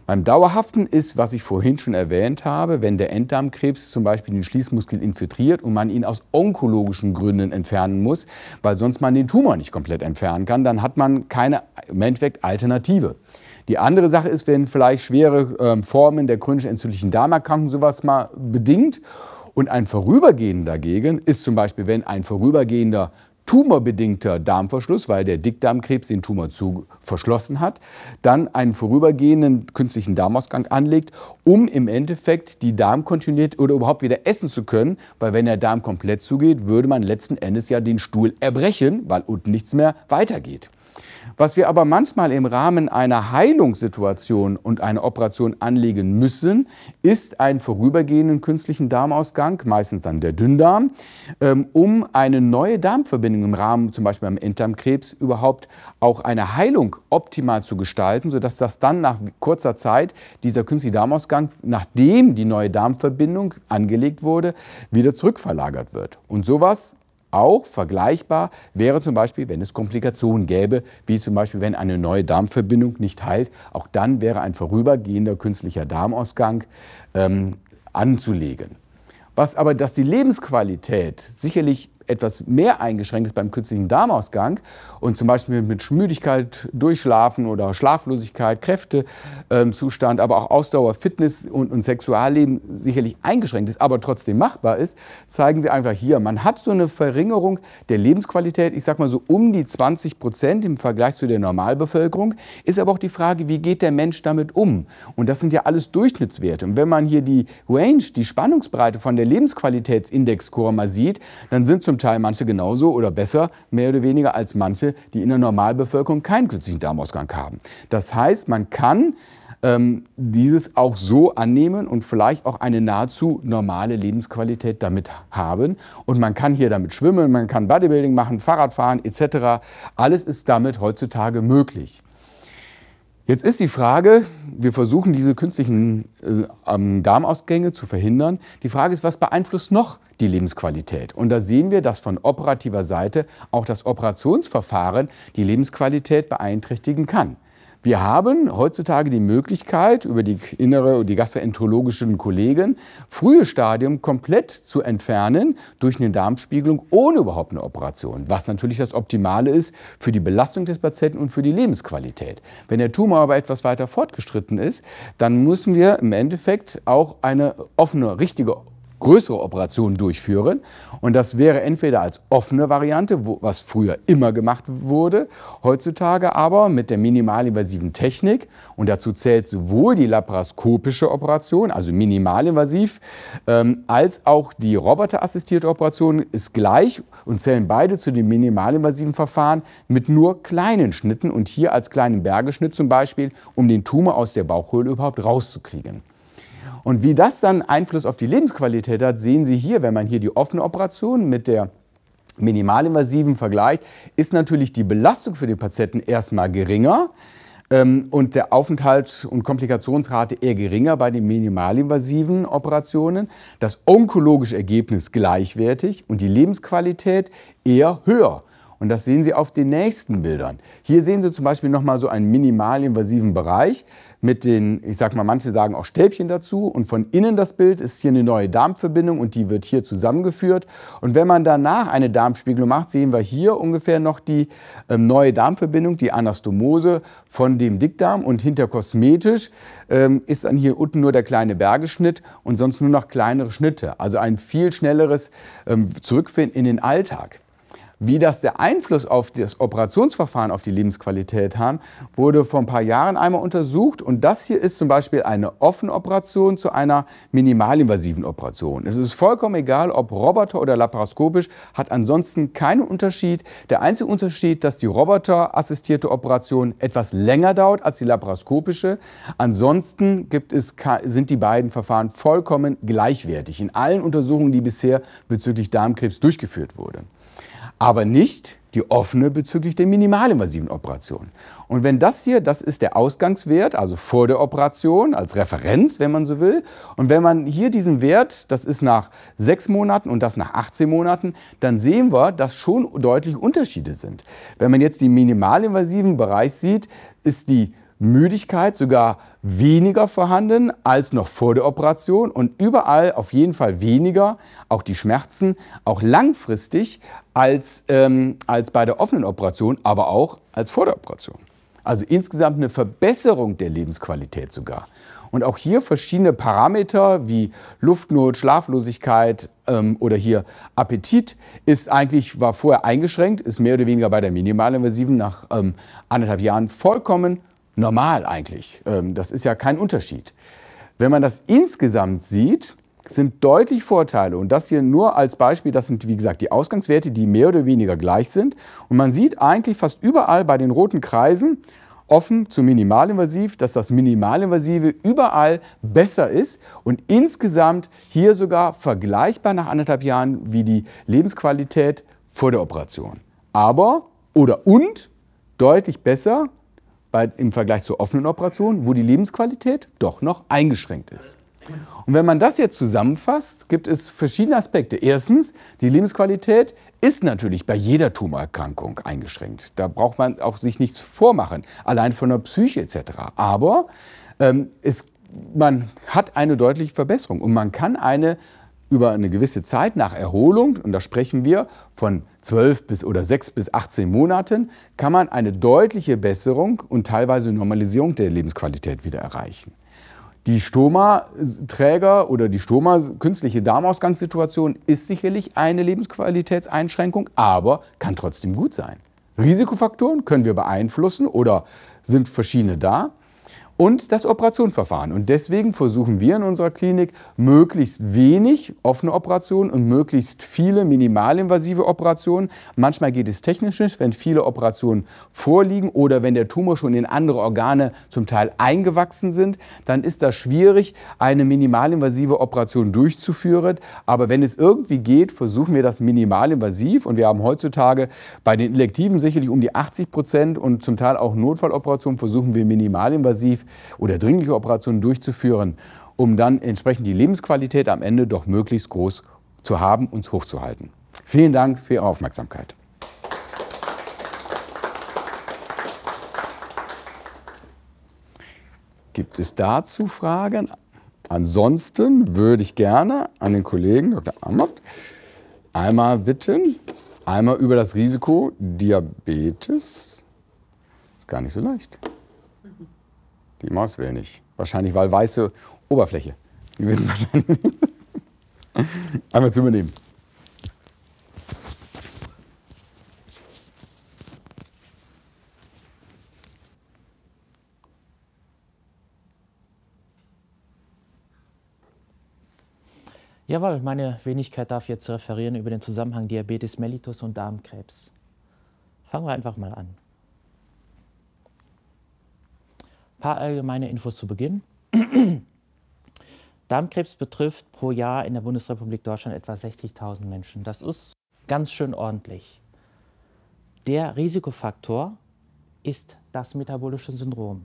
Beim dauerhaften ist, was ich vorhin schon erwähnt habe, wenn der Enddarmkrebs zum Beispiel den Schließmuskel infiltriert und man ihn aus onkologischen Gründen entfernen muss, weil sonst man den Tumor nicht komplett entfernen kann, dann hat man keine im Endeffekt Alternative. Die andere Sache ist, wenn vielleicht schwere äh, Formen der chronisch entzündlichen Darmerkrankung sowas mal bedingt und ein vorübergehender dagegen ist zum Beispiel, wenn ein vorübergehender tumorbedingter Darmverschluss, weil der Dickdarmkrebs den Tumor zu verschlossen hat, dann einen vorübergehenden künstlichen Darmausgang anlegt, um im Endeffekt die Darm kontinuiert oder überhaupt wieder essen zu können, weil wenn der Darm komplett zugeht, würde man letzten Endes ja den Stuhl erbrechen, weil unten nichts mehr weitergeht. Was wir aber manchmal im Rahmen einer Heilungssituation und einer Operation anlegen müssen, ist einen vorübergehenden künstlichen Darmausgang, meistens dann der Dünndarm, ähm, um eine neue Darmverbindung im Rahmen zum Beispiel beim Enddarmkrebs überhaupt auch eine Heilung optimal zu gestalten, sodass das dann nach kurzer Zeit dieser künstliche Darmausgang, nachdem die neue Darmverbindung angelegt wurde, wieder zurückverlagert wird. Und sowas auch vergleichbar wäre zum Beispiel, wenn es Komplikationen gäbe, wie zum Beispiel, wenn eine neue Darmverbindung nicht heilt. Auch dann wäre ein vorübergehender künstlicher Darmausgang ähm, anzulegen. Was aber, dass die Lebensqualität sicherlich etwas mehr eingeschränkt ist beim künstlichen Darmausgang und zum Beispiel mit Müdigkeit, Durchschlafen oder Schlaflosigkeit, Kräftezustand, aber auch Ausdauer, Fitness und, und Sexualleben sicherlich eingeschränkt ist, aber trotzdem machbar ist, zeigen sie einfach hier. Man hat so eine Verringerung der Lebensqualität, ich sag mal so um die 20 Prozent im Vergleich zu der Normalbevölkerung, ist aber auch die Frage, wie geht der Mensch damit um? Und das sind ja alles Durchschnittswerte. Und wenn man hier die Range, die Spannungsbreite von der Lebensqualitätsindexkurve mal sieht, dann sind zum zum Teil manche genauso oder besser, mehr oder weniger als manche, die in der Normalbevölkerung keinen künstlichen Darmausgang haben. Das heißt, man kann ähm, dieses auch so annehmen und vielleicht auch eine nahezu normale Lebensqualität damit haben. Und man kann hier damit schwimmen, man kann Bodybuilding machen, Fahrradfahren etc. Alles ist damit heutzutage möglich. Jetzt ist die Frage, wir versuchen diese künstlichen äh, ähm, Darmausgänge zu verhindern. Die Frage ist, was beeinflusst noch die Lebensqualität? Und da sehen wir, dass von operativer Seite auch das Operationsverfahren die Lebensqualität beeinträchtigen kann. Wir haben heutzutage die Möglichkeit, über die innere und die gastroenterologischen Kollegen frühe Stadium komplett zu entfernen durch eine Darmspiegelung ohne überhaupt eine Operation, was natürlich das Optimale ist für die Belastung des Patienten und für die Lebensqualität. Wenn der Tumor aber etwas weiter fortgeschritten ist, dann müssen wir im Endeffekt auch eine offene, richtige größere Operationen durchführen. Und das wäre entweder als offene Variante, wo, was früher immer gemacht wurde, heutzutage aber mit der minimalinvasiven Technik. Und dazu zählt sowohl die laparoskopische Operation, also minimalinvasiv, ähm, als auch die roboterassistierte Operation ist gleich und zählen beide zu den minimalinvasiven Verfahren mit nur kleinen Schnitten und hier als kleinen Bergeschnitt zum Beispiel, um den Tumor aus der Bauchhöhle überhaupt rauszukriegen. Und wie das dann Einfluss auf die Lebensqualität hat, sehen Sie hier, wenn man hier die offene Operation mit der minimalinvasiven vergleicht, ist natürlich die Belastung für den Patienten erstmal geringer ähm, und der Aufenthalts- und Komplikationsrate eher geringer bei den minimalinvasiven Operationen, das onkologische Ergebnis gleichwertig und die Lebensqualität eher höher. Und das sehen Sie auf den nächsten Bildern. Hier sehen Sie zum Beispiel nochmal so einen minimalinvasiven Bereich mit den, ich sag mal, manche sagen auch Stäbchen dazu. Und von innen das Bild ist hier eine neue Darmverbindung und die wird hier zusammengeführt. Und wenn man danach eine Darmspiegelung macht, sehen wir hier ungefähr noch die ähm, neue Darmverbindung, die Anastomose von dem Dickdarm. Und hinter kosmetisch ähm, ist dann hier unten nur der kleine Bergeschnitt und sonst nur noch kleinere Schnitte. Also ein viel schnelleres ähm, Zurückfinden in den Alltag. Wie das der Einfluss auf das Operationsverfahren auf die Lebensqualität haben, wurde vor ein paar Jahren einmal untersucht. Und das hier ist zum Beispiel eine offene Operation zu einer minimalinvasiven Operation. Es ist vollkommen egal, ob Roboter oder laparoskopisch, hat ansonsten keinen Unterschied. Der einzige Unterschied, dass die roboterassistierte Operation etwas länger dauert als die laparoskopische. Ansonsten gibt es, sind die beiden Verfahren vollkommen gleichwertig in allen Untersuchungen, die bisher bezüglich Darmkrebs durchgeführt wurden aber nicht die offene bezüglich der minimalinvasiven Operation. Und wenn das hier, das ist der Ausgangswert, also vor der Operation, als Referenz, wenn man so will, und wenn man hier diesen Wert, das ist nach sechs Monaten und das nach 18 Monaten, dann sehen wir, dass schon deutlich Unterschiede sind. Wenn man jetzt den minimalinvasiven Bereich sieht, ist die Müdigkeit sogar weniger vorhanden als noch vor der Operation und überall auf jeden Fall weniger, auch die Schmerzen, auch langfristig als, ähm, als bei der offenen Operation, aber auch als vor der Operation. Also insgesamt eine Verbesserung der Lebensqualität sogar. Und auch hier verschiedene Parameter wie Luftnot, Schlaflosigkeit ähm, oder hier Appetit ist eigentlich, war vorher eingeschränkt, ist mehr oder weniger bei der minimalinvasiven nach ähm, anderthalb Jahren vollkommen normal eigentlich. Ähm, das ist ja kein Unterschied. Wenn man das insgesamt sieht, sind deutlich Vorteile. Und das hier nur als Beispiel, das sind, wie gesagt, die Ausgangswerte, die mehr oder weniger gleich sind. Und man sieht eigentlich fast überall bei den roten Kreisen, offen zu minimalinvasiv, dass das minimalinvasive überall besser ist und insgesamt hier sogar vergleichbar nach anderthalb Jahren wie die Lebensqualität vor der Operation. Aber oder und deutlich besser bei, im Vergleich zur offenen Operation, wo die Lebensqualität doch noch eingeschränkt ist. Und wenn man das jetzt zusammenfasst, gibt es verschiedene Aspekte. Erstens, die Lebensqualität ist natürlich bei jeder Tumorerkrankung eingeschränkt. Da braucht man auch sich nichts vormachen, allein von der Psyche etc. Aber ähm, es, man hat eine deutliche Verbesserung und man kann eine über eine gewisse Zeit nach Erholung, und da sprechen wir von 12 bis oder 6 bis 18 Monaten kann man eine deutliche Besserung und teilweise Normalisierung der Lebensqualität wieder erreichen. Die Stoma-Träger oder die Stoma, künstliche Darmausgangssituation, ist sicherlich eine Lebensqualitätseinschränkung, aber kann trotzdem gut sein. Risikofaktoren können wir beeinflussen oder sind verschiedene da und das Operationsverfahren. Und deswegen versuchen wir in unserer Klinik möglichst wenig offene Operationen und möglichst viele minimalinvasive Operationen. Manchmal geht es technisch nicht, wenn viele Operationen vorliegen oder wenn der Tumor schon in andere Organe zum Teil eingewachsen sind, dann ist das schwierig, eine minimalinvasive Operation durchzuführen. Aber wenn es irgendwie geht, versuchen wir das minimalinvasiv. Und wir haben heutzutage bei den Elektiven sicherlich um die 80 Prozent und zum Teil auch Notfalloperationen versuchen wir minimalinvasiv oder dringliche Operationen durchzuführen, um dann entsprechend die Lebensqualität am Ende doch möglichst groß zu haben und hochzuhalten. Vielen Dank für Ihre Aufmerksamkeit. Gibt es dazu Fragen? Ansonsten würde ich gerne an den Kollegen Dr. Amott einmal bitten, einmal über das Risiko Diabetes. Ist gar nicht so leicht. Die Maus will nicht. Wahrscheinlich, weil weiße Oberfläche. Die wissen wahrscheinlich <laughs> Einmal zu übernehmen. Jawohl, meine Wenigkeit darf jetzt referieren über den Zusammenhang Diabetes mellitus und Darmkrebs. Fangen wir einfach mal an. paar allgemeine Infos zu Beginn. <clears throat> Darmkrebs betrifft pro Jahr in der Bundesrepublik Deutschland etwa 60.000 Menschen. Das ist ganz schön ordentlich. Der Risikofaktor ist das metabolische Syndrom.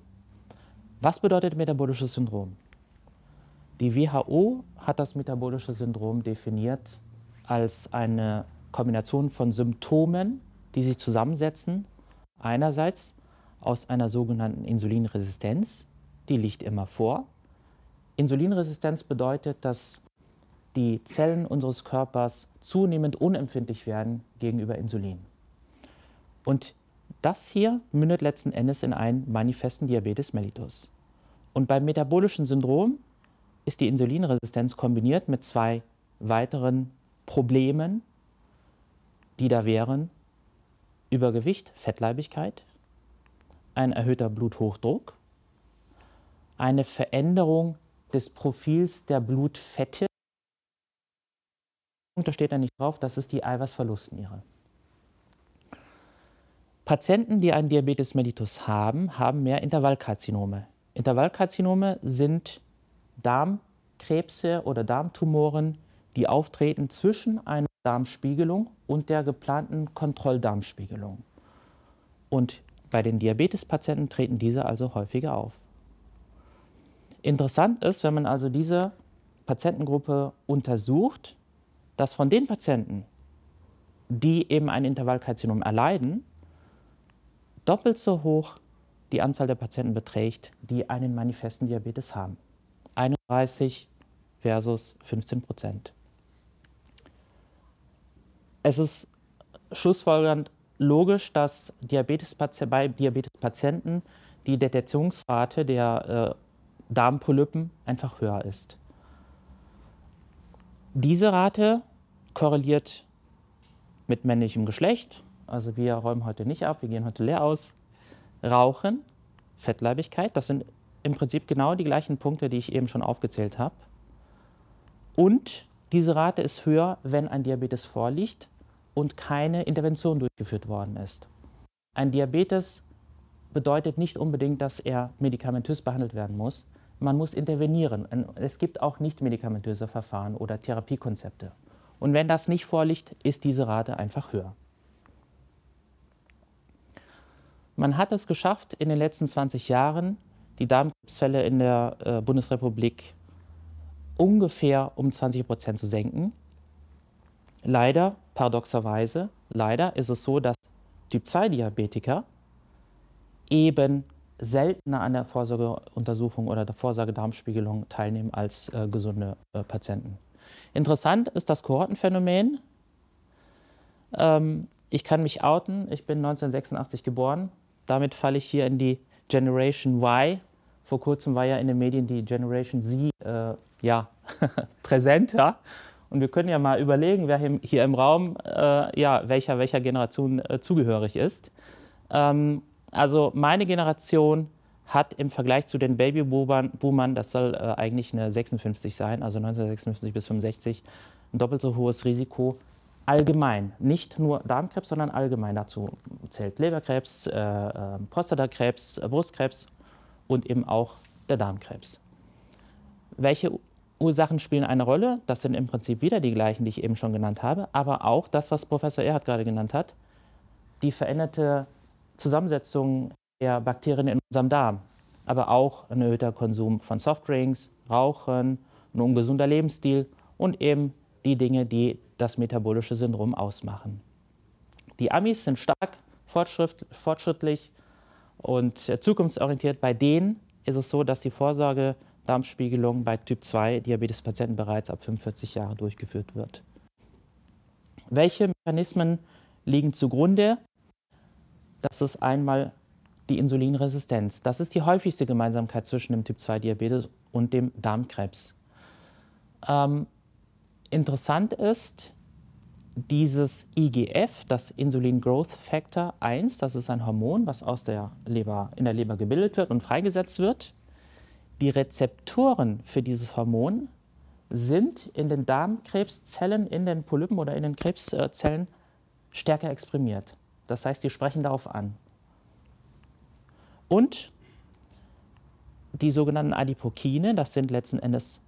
Was bedeutet metabolisches Syndrom? Die WHO hat das metabolische Syndrom definiert als eine Kombination von Symptomen, die sich zusammensetzen. Einerseits aus einer sogenannten Insulinresistenz. Die liegt immer vor. Insulinresistenz bedeutet, dass die Zellen unseres Körpers zunehmend unempfindlich werden gegenüber Insulin. Und das hier mündet letzten Endes in einen manifesten Diabetes mellitus. Und beim metabolischen Syndrom ist die Insulinresistenz kombiniert mit zwei weiteren Problemen, die da wären Übergewicht, Fettleibigkeit ein erhöhter Bluthochdruck, eine Veränderung des Profils der Blutfette. Da steht da nicht drauf, das ist die Eiweißverlustniere. Patienten, die einen Diabetes mellitus haben, haben mehr Intervallkarzinome. Intervallkarzinome sind Darmkrebse oder Darmtumoren, die auftreten zwischen einer Darmspiegelung und der geplanten Kontrolldarmspiegelung. Und bei den Diabetespatienten treten diese also häufiger auf. Interessant ist, wenn man also diese Patientengruppe untersucht, dass von den Patienten, die eben ein Intervallkarzinom erleiden, doppelt so hoch die Anzahl der Patienten beträgt, die einen manifesten Diabetes haben. 31 versus 15 Prozent. Es ist schlussfolgernd logisch, dass Diabetespati bei Diabetespatienten die Detektionsrate der äh, Darmpolypen einfach höher ist. Diese Rate korreliert mit männlichem Geschlecht, also wir räumen heute nicht ab, wir gehen heute leer aus. Rauchen, Fettleibigkeit, das sind im Prinzip genau die gleichen Punkte, die ich eben schon aufgezählt habe. Und diese Rate ist höher, wenn ein Diabetes vorliegt, und keine Intervention durchgeführt worden ist. Ein Diabetes bedeutet nicht unbedingt, dass er medikamentös behandelt werden muss. Man muss intervenieren. Es gibt auch nicht medikamentöse Verfahren oder Therapiekonzepte. Und wenn das nicht vorliegt, ist diese Rate einfach höher. Man hat es geschafft, in den letzten 20 Jahren die Darmkrebsfälle in der äh, Bundesrepublik ungefähr um 20 Prozent zu senken. Leider, paradoxerweise, leider ist es so, dass Typ-2-Diabetiker eben seltener an der Vorsorgeuntersuchung oder der Vorsorgedarmspiegelung teilnehmen als äh, gesunde äh, Patienten. Interessant ist das Kohortenphänomen. Ähm, ich kann mich outen, ich bin 1986 geboren. Damit falle ich hier in die Generation Y. Vor kurzem war ja in den Medien die Generation Z äh, ja, <laughs> präsenter. Und wir können ja mal überlegen, wer hier im Raum äh, ja, welcher, welcher Generation äh, zugehörig ist. Ähm, also meine Generation hat im Vergleich zu den Babyboomern, das soll äh, eigentlich eine 56 sein, also 1956 bis 65, ein doppelt so hohes Risiko allgemein. Nicht nur Darmkrebs, sondern allgemein. Dazu zählt Leberkrebs, äh, äh Prostatakrebs, äh, Brustkrebs und eben auch der Darmkrebs. Welche Ursachen spielen eine Rolle. Das sind im Prinzip wieder die gleichen, die ich eben schon genannt habe. Aber auch das, was Professor Erhard gerade genannt hat, die veränderte Zusammensetzung der Bakterien in unserem Darm. Aber auch ein erhöhter Konsum von Softdrinks, Rauchen, ein ungesunder Lebensstil und eben die Dinge, die das metabolische Syndrom ausmachen. Die Amis sind stark fortschrittlich und zukunftsorientiert. Bei denen ist es so, dass die Vorsorge Darmspiegelung bei Typ-2-Diabetespatienten bereits ab 45 Jahren durchgeführt wird. Welche Mechanismen liegen zugrunde? Das ist einmal die Insulinresistenz. Das ist die häufigste Gemeinsamkeit zwischen dem Typ-2-Diabetes und dem Darmkrebs. Ähm, interessant ist, dieses IGF, das Insulin Growth Factor 1, das ist ein Hormon, was aus der Leber, in der Leber gebildet wird und freigesetzt wird. Die Rezeptoren für dieses Hormon sind in den Darmkrebszellen, in den Polypen oder in den Krebszellen stärker exprimiert. Das heißt, die sprechen darauf an. Und die sogenannten Adipokine, das sind letzten Endes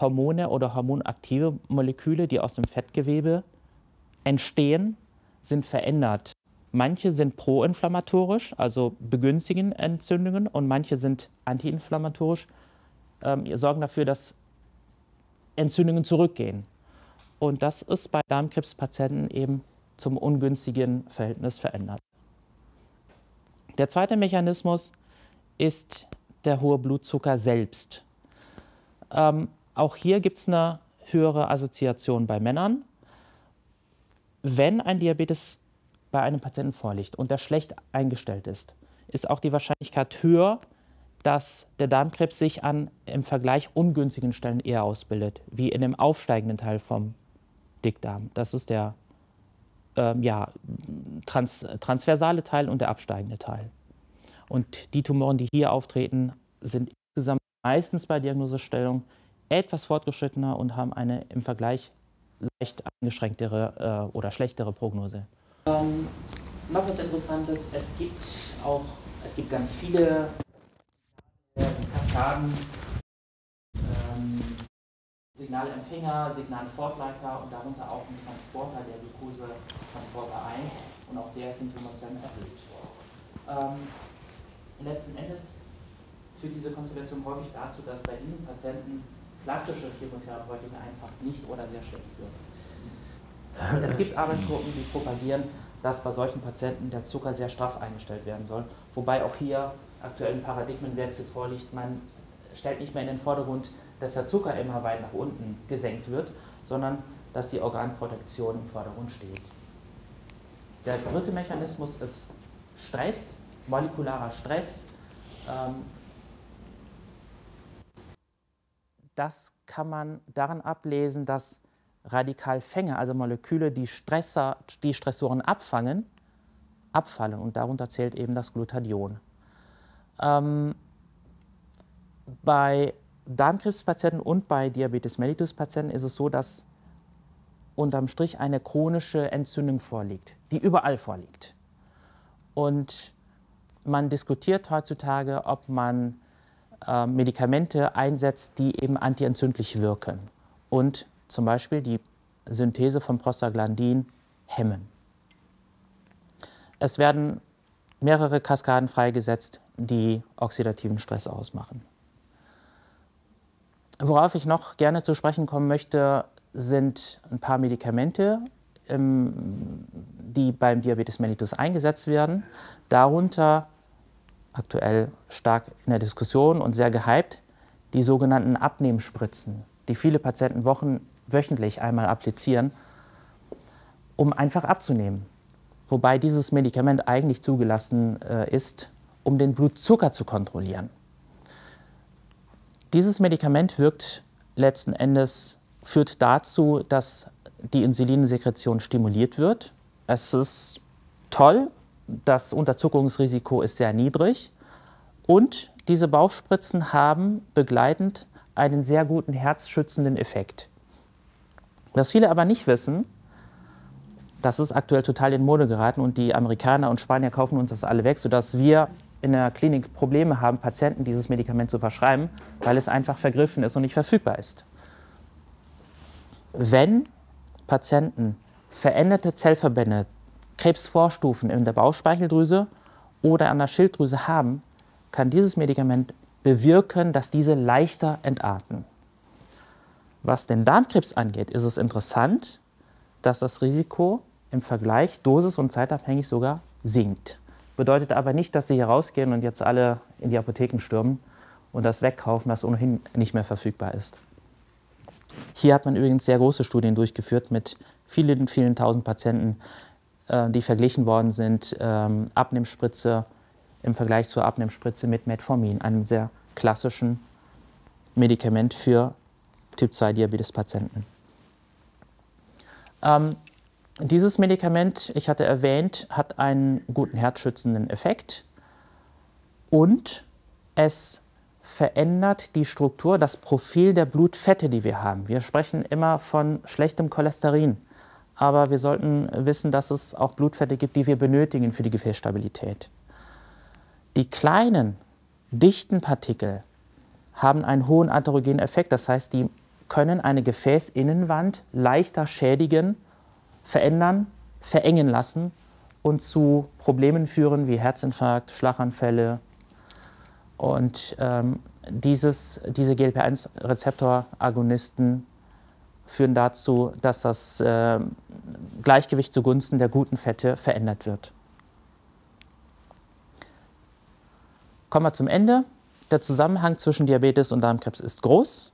Hormone oder hormonaktive Moleküle, die aus dem Fettgewebe entstehen, sind verändert. Manche sind proinflammatorisch, also begünstigen Entzündungen, und manche sind antiinflammatorisch, ähm, sorgen dafür, dass Entzündungen zurückgehen. Und das ist bei Darmkrebspatienten eben zum ungünstigen Verhältnis verändert. Der zweite Mechanismus ist der hohe Blutzucker selbst. Ähm, auch hier gibt es eine höhere Assoziation bei Männern. Wenn ein Diabetes bei einem Patienten vorliegt und der schlecht eingestellt ist, ist auch die Wahrscheinlichkeit höher, dass der Darmkrebs sich an im Vergleich ungünstigen Stellen eher ausbildet, wie in dem aufsteigenden Teil vom Dickdarm. Das ist der ähm, ja, trans transversale Teil und der absteigende Teil. Und die Tumoren, die hier auftreten, sind insgesamt meistens bei Diagnosestellung etwas fortgeschrittener und haben eine im Vergleich leicht eingeschränktere äh, oder schlechtere Prognose. Ähm, noch was Interessantes, es gibt auch, es gibt ganz viele äh, Kaskaden, ähm, Signalempfänger, Signalfortleiter und darunter auch ein Transporter, der Glucose Transporter 1 und auch der ist in Tumorzeln erhöht. Ähm, letzten Endes führt diese Konstellation häufig dazu, dass bei diesen Patienten klassische Chemotherapeutika einfach nicht oder sehr schlecht wirken es gibt Arbeitsgruppen, die propagieren, dass bei solchen Patienten der Zucker sehr straff eingestellt werden soll. Wobei auch hier aktuell ein Paradigmenwechsel vorliegt. Man stellt nicht mehr in den Vordergrund, dass der Zucker immer weit nach unten gesenkt wird, sondern dass die Organprotektion im Vordergrund steht. Der dritte Mechanismus ist Stress, molekularer Stress. Ähm, das kann man daran ablesen, dass Radikalfänge, also Moleküle, die, Stresser, die Stressoren abfangen, abfallen. Und darunter zählt eben das Glutathion. Ähm, bei Darmkrebspatienten und bei Diabetes mellitus-Patienten ist es so, dass unterm Strich eine chronische Entzündung vorliegt, die überall vorliegt. Und man diskutiert heutzutage, ob man äh, Medikamente einsetzt, die eben antientzündlich wirken und zum Beispiel die Synthese von Prostaglandin hemmen. Es werden mehrere Kaskaden freigesetzt, die oxidativen Stress ausmachen. Worauf ich noch gerne zu sprechen kommen möchte, sind ein paar Medikamente, ähm, die beim Diabetes mellitus eingesetzt werden. Darunter aktuell stark in der Diskussion und sehr gehypt die sogenannten Abnehmspritzen, die viele Patienten Wochen wöchentlich einmal applizieren, um einfach abzunehmen. Wobei dieses Medikament eigentlich zugelassen äh, ist, um den Blutzucker zu kontrollieren. Dieses Medikament wirkt letzten Endes, führt dazu, dass die Insulinsekretion stimuliert wird. Es ist toll, das Unterzuckerungsrisiko ist sehr niedrig und diese Bauchspritzen haben begleitend einen sehr guten herzschützenden Effekt. Was viele aber nicht wissen, das ist aktuell total in Mode geraten und die Amerikaner und Spanier kaufen uns das alle weg, sodass wir in der Klinik Probleme haben, Patienten dieses Medikament zu verschreiben, weil es einfach vergriffen ist und nicht verfügbar ist. Wenn Patienten veränderte Zellverbände, Krebsvorstufen in der Bauchspeicheldrüse oder an der Schilddrüse haben, kann dieses Medikament bewirken, dass diese leichter entarten. Was den Darmkrebs angeht, ist es interessant, dass das Risiko im Vergleich dosis- und zeitabhängig sogar sinkt. Bedeutet aber nicht, dass Sie hier rausgehen und jetzt alle in die Apotheken stürmen und das wegkaufen, was ohnehin nicht mehr verfügbar ist. Hier hat man übrigens sehr große Studien durchgeführt mit vielen, vielen tausend Patienten, äh, die verglichen worden sind. Ähm, Abnehmspritze im Vergleich zur Abnehmspritze mit Metformin, einem sehr klassischen Medikament für Typ-2-Diabetes-Patienten. Ähm, dieses Medikament, ich hatte erwähnt, hat einen guten herzschützenden Effekt und es verändert die Struktur, das Profil der Blutfette, die wir haben. Wir sprechen immer von schlechtem Cholesterin, aber wir sollten wissen, dass es auch Blutfette gibt, die wir benötigen für die Gefäßstabilität. Die kleinen, dichten Partikel haben einen hohen atherogenen Effekt, das heißt, die können eine Gefäßinnenwand leichter schädigen, verändern, verengen lassen und zu Problemen führen wie Herzinfarkt, Schlaganfälle. Und ähm, dieses, diese GLP-1-Rezeptoragonisten führen dazu, dass das äh, Gleichgewicht zugunsten der guten Fette verändert wird. Kommen wir zum Ende. Der Zusammenhang zwischen Diabetes und Darmkrebs ist groß.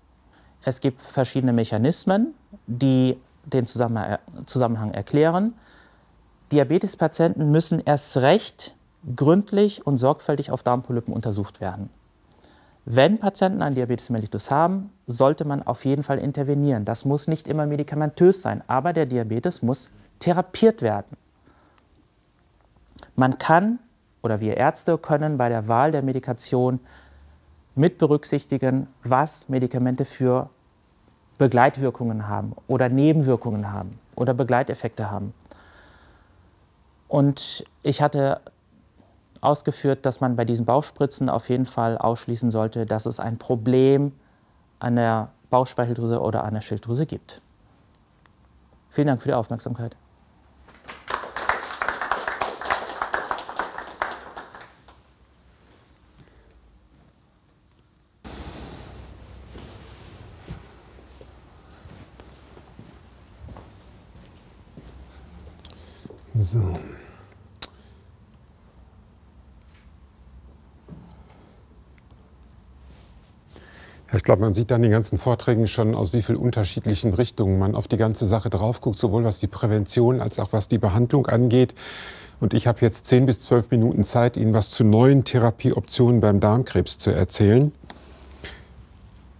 Es gibt verschiedene Mechanismen, die den Zusammenhang erklären. Diabetespatienten müssen erst recht gründlich und sorgfältig auf Darmpolypen untersucht werden. Wenn Patienten einen Diabetes mellitus haben, sollte man auf jeden Fall intervenieren. Das muss nicht immer medikamentös sein, aber der Diabetes muss therapiert werden. Man kann oder wir Ärzte können bei der Wahl der Medikation mit berücksichtigen, was Medikamente für Begleitwirkungen haben oder Nebenwirkungen haben oder Begleiteffekte haben. Und ich hatte ausgeführt, dass man bei diesen Bauchspritzen auf jeden Fall ausschließen sollte, dass es ein Problem an der Bauchspeicheldrüse oder an der Schilddrüse gibt. Vielen Dank für die Aufmerksamkeit. So. Ich glaube, man sieht dann in den ganzen Vorträgen schon, aus wie vielen unterschiedlichen Richtungen man auf die ganze Sache drauf guckt, sowohl was die Prävention als auch was die Behandlung angeht. Und ich habe jetzt zehn bis zwölf Minuten Zeit, Ihnen was zu neuen Therapieoptionen beim Darmkrebs zu erzählen.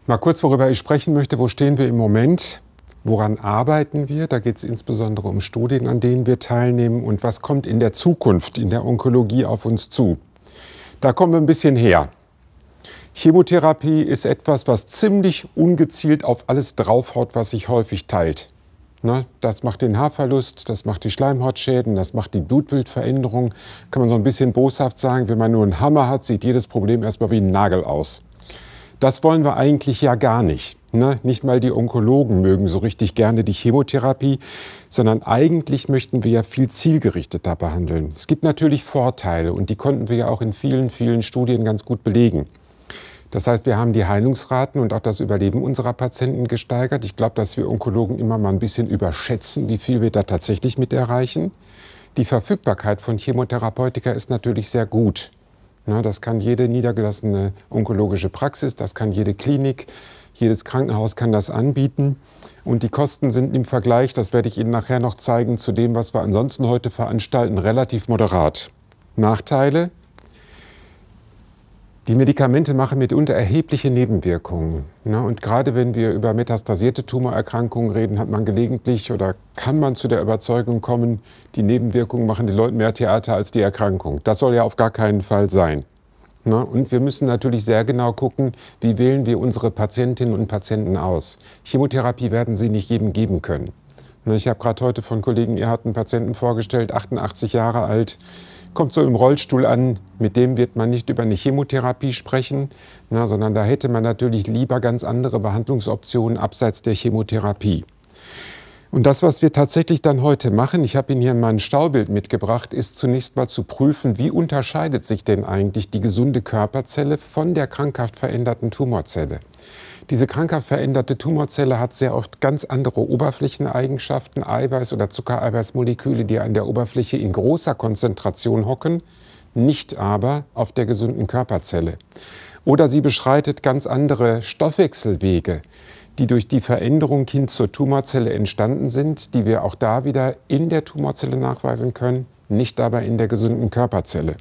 Mal kurz, worüber ich sprechen möchte, wo stehen wir im Moment? Woran arbeiten wir? Da geht es insbesondere um Studien, an denen wir teilnehmen. Und was kommt in der Zukunft in der Onkologie auf uns zu? Da kommen wir ein bisschen her. Chemotherapie ist etwas, was ziemlich ungezielt auf alles draufhaut, was sich häufig teilt. Ne? Das macht den Haarverlust, das macht die Schleimhautschäden, das macht die Blutbildveränderung. Kann man so ein bisschen boshaft sagen, wenn man nur einen Hammer hat, sieht jedes Problem erstmal wie ein Nagel aus. Das wollen wir eigentlich ja gar nicht. Ne? Nicht mal die Onkologen mögen so richtig gerne die Chemotherapie, sondern eigentlich möchten wir ja viel zielgerichteter behandeln. Es gibt natürlich Vorteile und die konnten wir ja auch in vielen, vielen Studien ganz gut belegen. Das heißt, wir haben die Heilungsraten und auch das Überleben unserer Patienten gesteigert. Ich glaube, dass wir Onkologen immer mal ein bisschen überschätzen, wie viel wir da tatsächlich mit erreichen. Die Verfügbarkeit von Chemotherapeutika ist natürlich sehr gut. Das kann jede niedergelassene onkologische Praxis, das kann jede Klinik, jedes Krankenhaus kann das anbieten. Und die Kosten sind im Vergleich, das werde ich Ihnen nachher noch zeigen, zu dem, was wir ansonsten heute veranstalten, relativ moderat. Nachteile, die Medikamente machen mitunter erhebliche Nebenwirkungen. Ne? Und gerade wenn wir über metastasierte Tumorerkrankungen reden, hat man gelegentlich oder kann man zu der Überzeugung kommen, die Nebenwirkungen machen den Leuten mehr Theater als die Erkrankung. Das soll ja auf gar keinen Fall sein. Ne? Und wir müssen natürlich sehr genau gucken, wie wählen wir unsere Patientinnen und Patienten aus. Chemotherapie werden sie nicht jedem geben können. Ne? Ich habe gerade heute von Kollegen, ihr hat einen Patienten vorgestellt, 88 Jahre alt, kommt so im Rollstuhl an. Mit dem wird man nicht über eine Chemotherapie sprechen, na, sondern da hätte man natürlich lieber ganz andere Behandlungsoptionen abseits der Chemotherapie. Und das, was wir tatsächlich dann heute machen, ich habe Ihnen hier mal ein Staubild mitgebracht, ist zunächst mal zu prüfen, wie unterscheidet sich denn eigentlich die gesunde Körperzelle von der krankhaft veränderten Tumorzelle. Diese krankhaft veränderte Tumorzelle hat sehr oft ganz andere Oberflächeneigenschaften, Eiweiß- oder Zuckereiweißmoleküle, die an der Oberfläche in großer Konzentration hocken, nicht aber auf der gesunden Körperzelle. Oder sie beschreitet ganz andere Stoffwechselwege, die durch die Veränderung hin zur Tumorzelle entstanden sind, die wir auch da wieder in der Tumorzelle nachweisen können, nicht aber in der gesunden Körperzelle.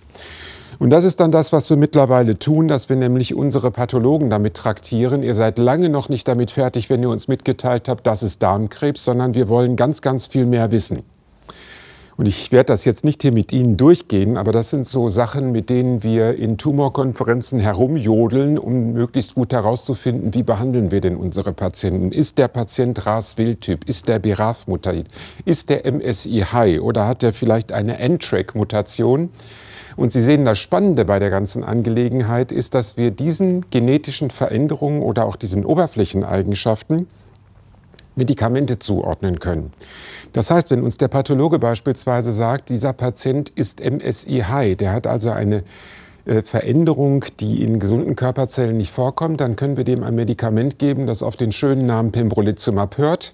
Und das ist dann das, was wir mittlerweile tun, dass wir nämlich unsere Pathologen damit traktieren. Ihr seid lange noch nicht damit fertig, wenn ihr uns mitgeteilt habt, das ist Darmkrebs, sondern wir wollen ganz, ganz viel mehr wissen. Und ich werde das jetzt nicht hier mit Ihnen durchgehen, aber das sind so Sachen, mit denen wir in Tumorkonferenzen herumjodeln, um möglichst gut herauszufinden, wie behandeln wir denn unsere Patienten. Ist der Patient RAS-Wildtyp? Ist der BRAF-Mutaid? Ist der MSI-High? Oder hat er vielleicht eine N-Track-Mutation? Und Sie sehen, das Spannende bei der ganzen Angelegenheit ist, dass wir diesen genetischen Veränderungen oder auch diesen Oberflächeneigenschaften Medikamente zuordnen können. Das heißt, wenn uns der Pathologe beispielsweise sagt, dieser Patient ist MSI-High, der hat also eine äh, Veränderung, die in gesunden Körperzellen nicht vorkommt, dann können wir dem ein Medikament geben, das auf den schönen Namen Pembrolizumab hört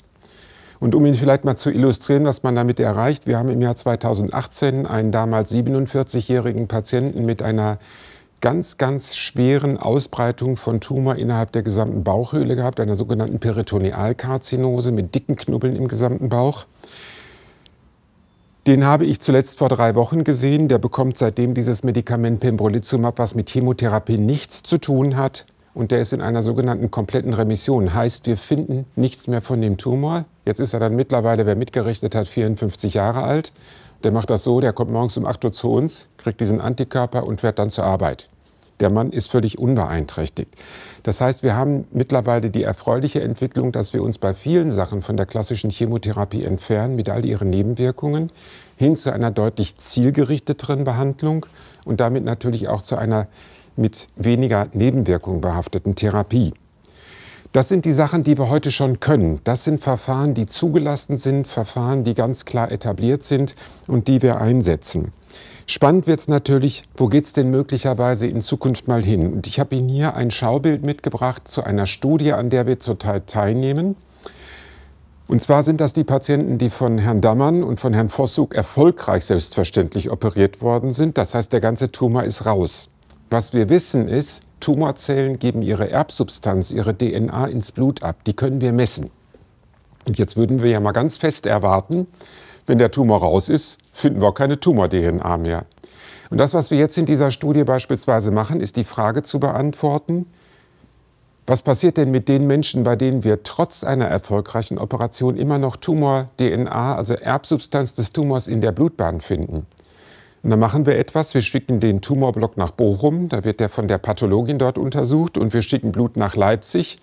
und um Ihnen vielleicht mal zu illustrieren, was man damit erreicht, wir haben im Jahr 2018 einen damals 47-jährigen Patienten mit einer ganz, ganz schweren Ausbreitung von Tumor innerhalb der gesamten Bauchhöhle gehabt, einer sogenannten Peritonealkarzinose mit dicken Knubbeln im gesamten Bauch. Den habe ich zuletzt vor drei Wochen gesehen. Der bekommt seitdem dieses Medikament Pembrolizumab, was mit Chemotherapie nichts zu tun hat und der ist in einer sogenannten kompletten Remission. Heißt, wir finden nichts mehr von dem Tumor. Jetzt ist er dann mittlerweile, wer mitgerechnet hat, 54 Jahre alt. Der macht das so, der kommt morgens um 8 Uhr zu uns, kriegt diesen Antikörper und fährt dann zur Arbeit. Der Mann ist völlig unbeeinträchtigt. Das heißt, wir haben mittlerweile die erfreuliche Entwicklung, dass wir uns bei vielen Sachen von der klassischen Chemotherapie entfernen mit all ihren Nebenwirkungen hin zu einer deutlich zielgerichteteren Behandlung und damit natürlich auch zu einer mit weniger Nebenwirkungen behafteten Therapie. Das sind die Sachen, die wir heute schon können. Das sind Verfahren, die zugelassen sind, Verfahren, die ganz klar etabliert sind und die wir einsetzen. Spannend wird es natürlich, wo geht es denn möglicherweise in Zukunft mal hin? Und ich habe Ihnen hier ein Schaubild mitgebracht zu einer Studie, an der wir zurzeit teilnehmen. Und zwar sind das die Patienten, die von Herrn Dammann und von Herrn Vossug erfolgreich selbstverständlich operiert worden sind. Das heißt, der ganze Tumor ist raus. Was wir wissen ist, Tumorzellen geben ihre Erbsubstanz, ihre DNA ins Blut ab. Die können wir messen. Und jetzt würden wir ja mal ganz fest erwarten, wenn der Tumor raus ist, finden wir auch keine Tumor-DNA mehr. Und das, was wir jetzt in dieser Studie beispielsweise machen, ist die Frage zu beantworten, was passiert denn mit den Menschen, bei denen wir trotz einer erfolgreichen Operation immer noch Tumor-DNA, also Erbsubstanz des Tumors in der Blutbahn finden? Und dann machen wir etwas, wir schicken den Tumorblock nach Bochum, da wird der von der Pathologin dort untersucht und wir schicken Blut nach Leipzig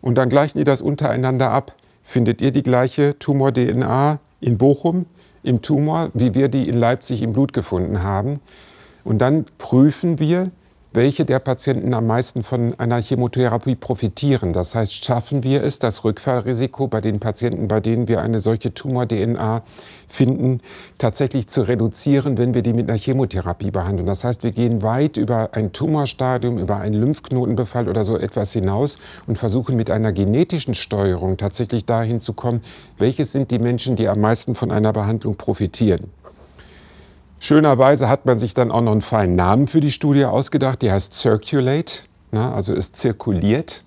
und dann gleichen die das untereinander ab. Findet ihr die gleiche Tumor-DNA in Bochum im Tumor, wie wir die in Leipzig im Blut gefunden haben? Und dann prüfen wir, welche der Patienten am meisten von einer Chemotherapie profitieren. Das heißt, schaffen wir es, das Rückfallrisiko bei den Patienten, bei denen wir eine solche Tumor-DNA finden, tatsächlich zu reduzieren, wenn wir die mit einer Chemotherapie behandeln. Das heißt, wir gehen weit über ein Tumorstadium, über einen Lymphknotenbefall oder so etwas hinaus und versuchen mit einer genetischen Steuerung tatsächlich dahin zu kommen, welches sind die Menschen, die am meisten von einer Behandlung profitieren. Schönerweise hat man sich dann auch noch einen feinen Namen für die Studie ausgedacht. Die heißt Circulate, na, ne, also es zirkuliert.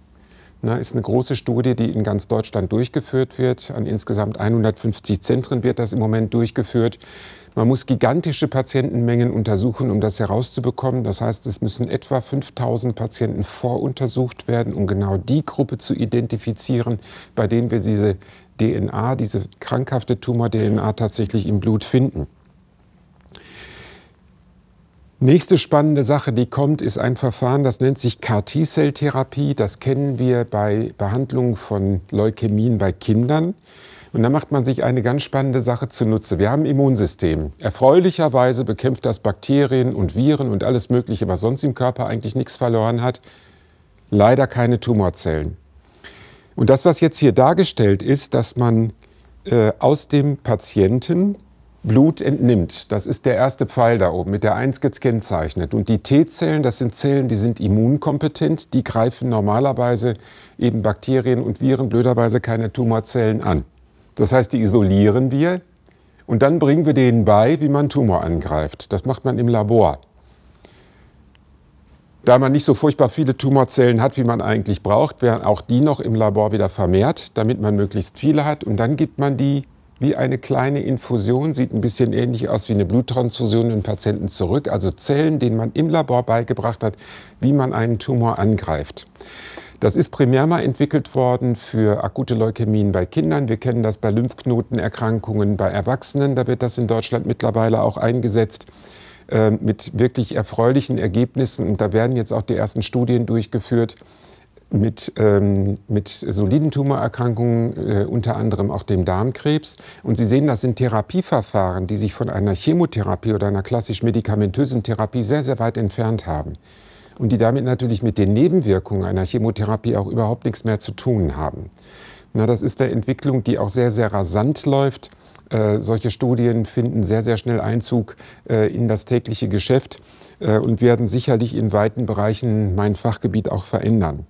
Na, ne, ist eine große Studie, die in ganz Deutschland durchgeführt wird. An insgesamt 150 Zentren wird das im Moment durchgeführt. Man muss gigantische Patientenmengen untersuchen, um das herauszubekommen. Das heißt, es müssen etwa 5000 Patienten voruntersucht werden, um genau die Gruppe zu identifizieren, bei denen wir diese DNA, diese krankhafte Tumor-DNA tatsächlich im Blut finden. Nächste spannende Sache, die kommt, ist ein Verfahren, das nennt sich car t cell therapie Das kennen wir bei Behandlungen von Leukämien bei Kindern. Und da macht man sich eine ganz spannende Sache zunutze. Wir haben Immunsystem. Erfreulicherweise bekämpft das Bakterien und Viren und alles Mögliche, was sonst im Körper eigentlich nichts verloren hat. Leider keine Tumorzellen. Und das, was jetzt hier dargestellt ist, dass man äh, aus dem Patienten Blut entnimmt. Das ist der erste Pfeil da oben, mit der 1 gekennzeichnet. Und die T-Zellen, das sind Zellen, die sind immunkompetent. Die greifen normalerweise eben Bakterien und Viren, blöderweise keine Tumorzellen an. Das heißt, die isolieren wir und dann bringen wir denen bei, wie man Tumor angreift. Das macht man im Labor. Da man nicht so furchtbar viele Tumorzellen hat, wie man eigentlich braucht, werden auch die noch im Labor wieder vermehrt, damit man möglichst viele hat. Und dann gibt man die wie eine kleine Infusion, sieht ein bisschen ähnlich aus wie eine Bluttransfusion in Patienten zurück, also Zellen, denen man im Labor beigebracht hat, wie man einen Tumor angreift. Das ist primär mal entwickelt worden für akute Leukämien bei Kindern. Wir kennen das bei Lymphknotenerkrankungen bei Erwachsenen. Da wird das in Deutschland mittlerweile auch eingesetzt äh, mit wirklich erfreulichen Ergebnissen. Und da werden jetzt auch die ersten Studien durchgeführt mit, ähm, mit soliden Tumorerkrankungen, äh, unter anderem auch dem Darmkrebs. Und Sie sehen, das sind Therapieverfahren, die sich von einer Chemotherapie oder einer klassisch medikamentösen Therapie sehr, sehr weit entfernt haben. Und die damit natürlich mit den Nebenwirkungen einer Chemotherapie auch überhaupt nichts mehr zu tun haben. Na, das ist eine Entwicklung, die auch sehr, sehr rasant läuft. Äh, solche Studien finden sehr, sehr schnell Einzug äh, in das tägliche Geschäft äh, und werden sicherlich in weiten Bereichen mein Fachgebiet auch verändern.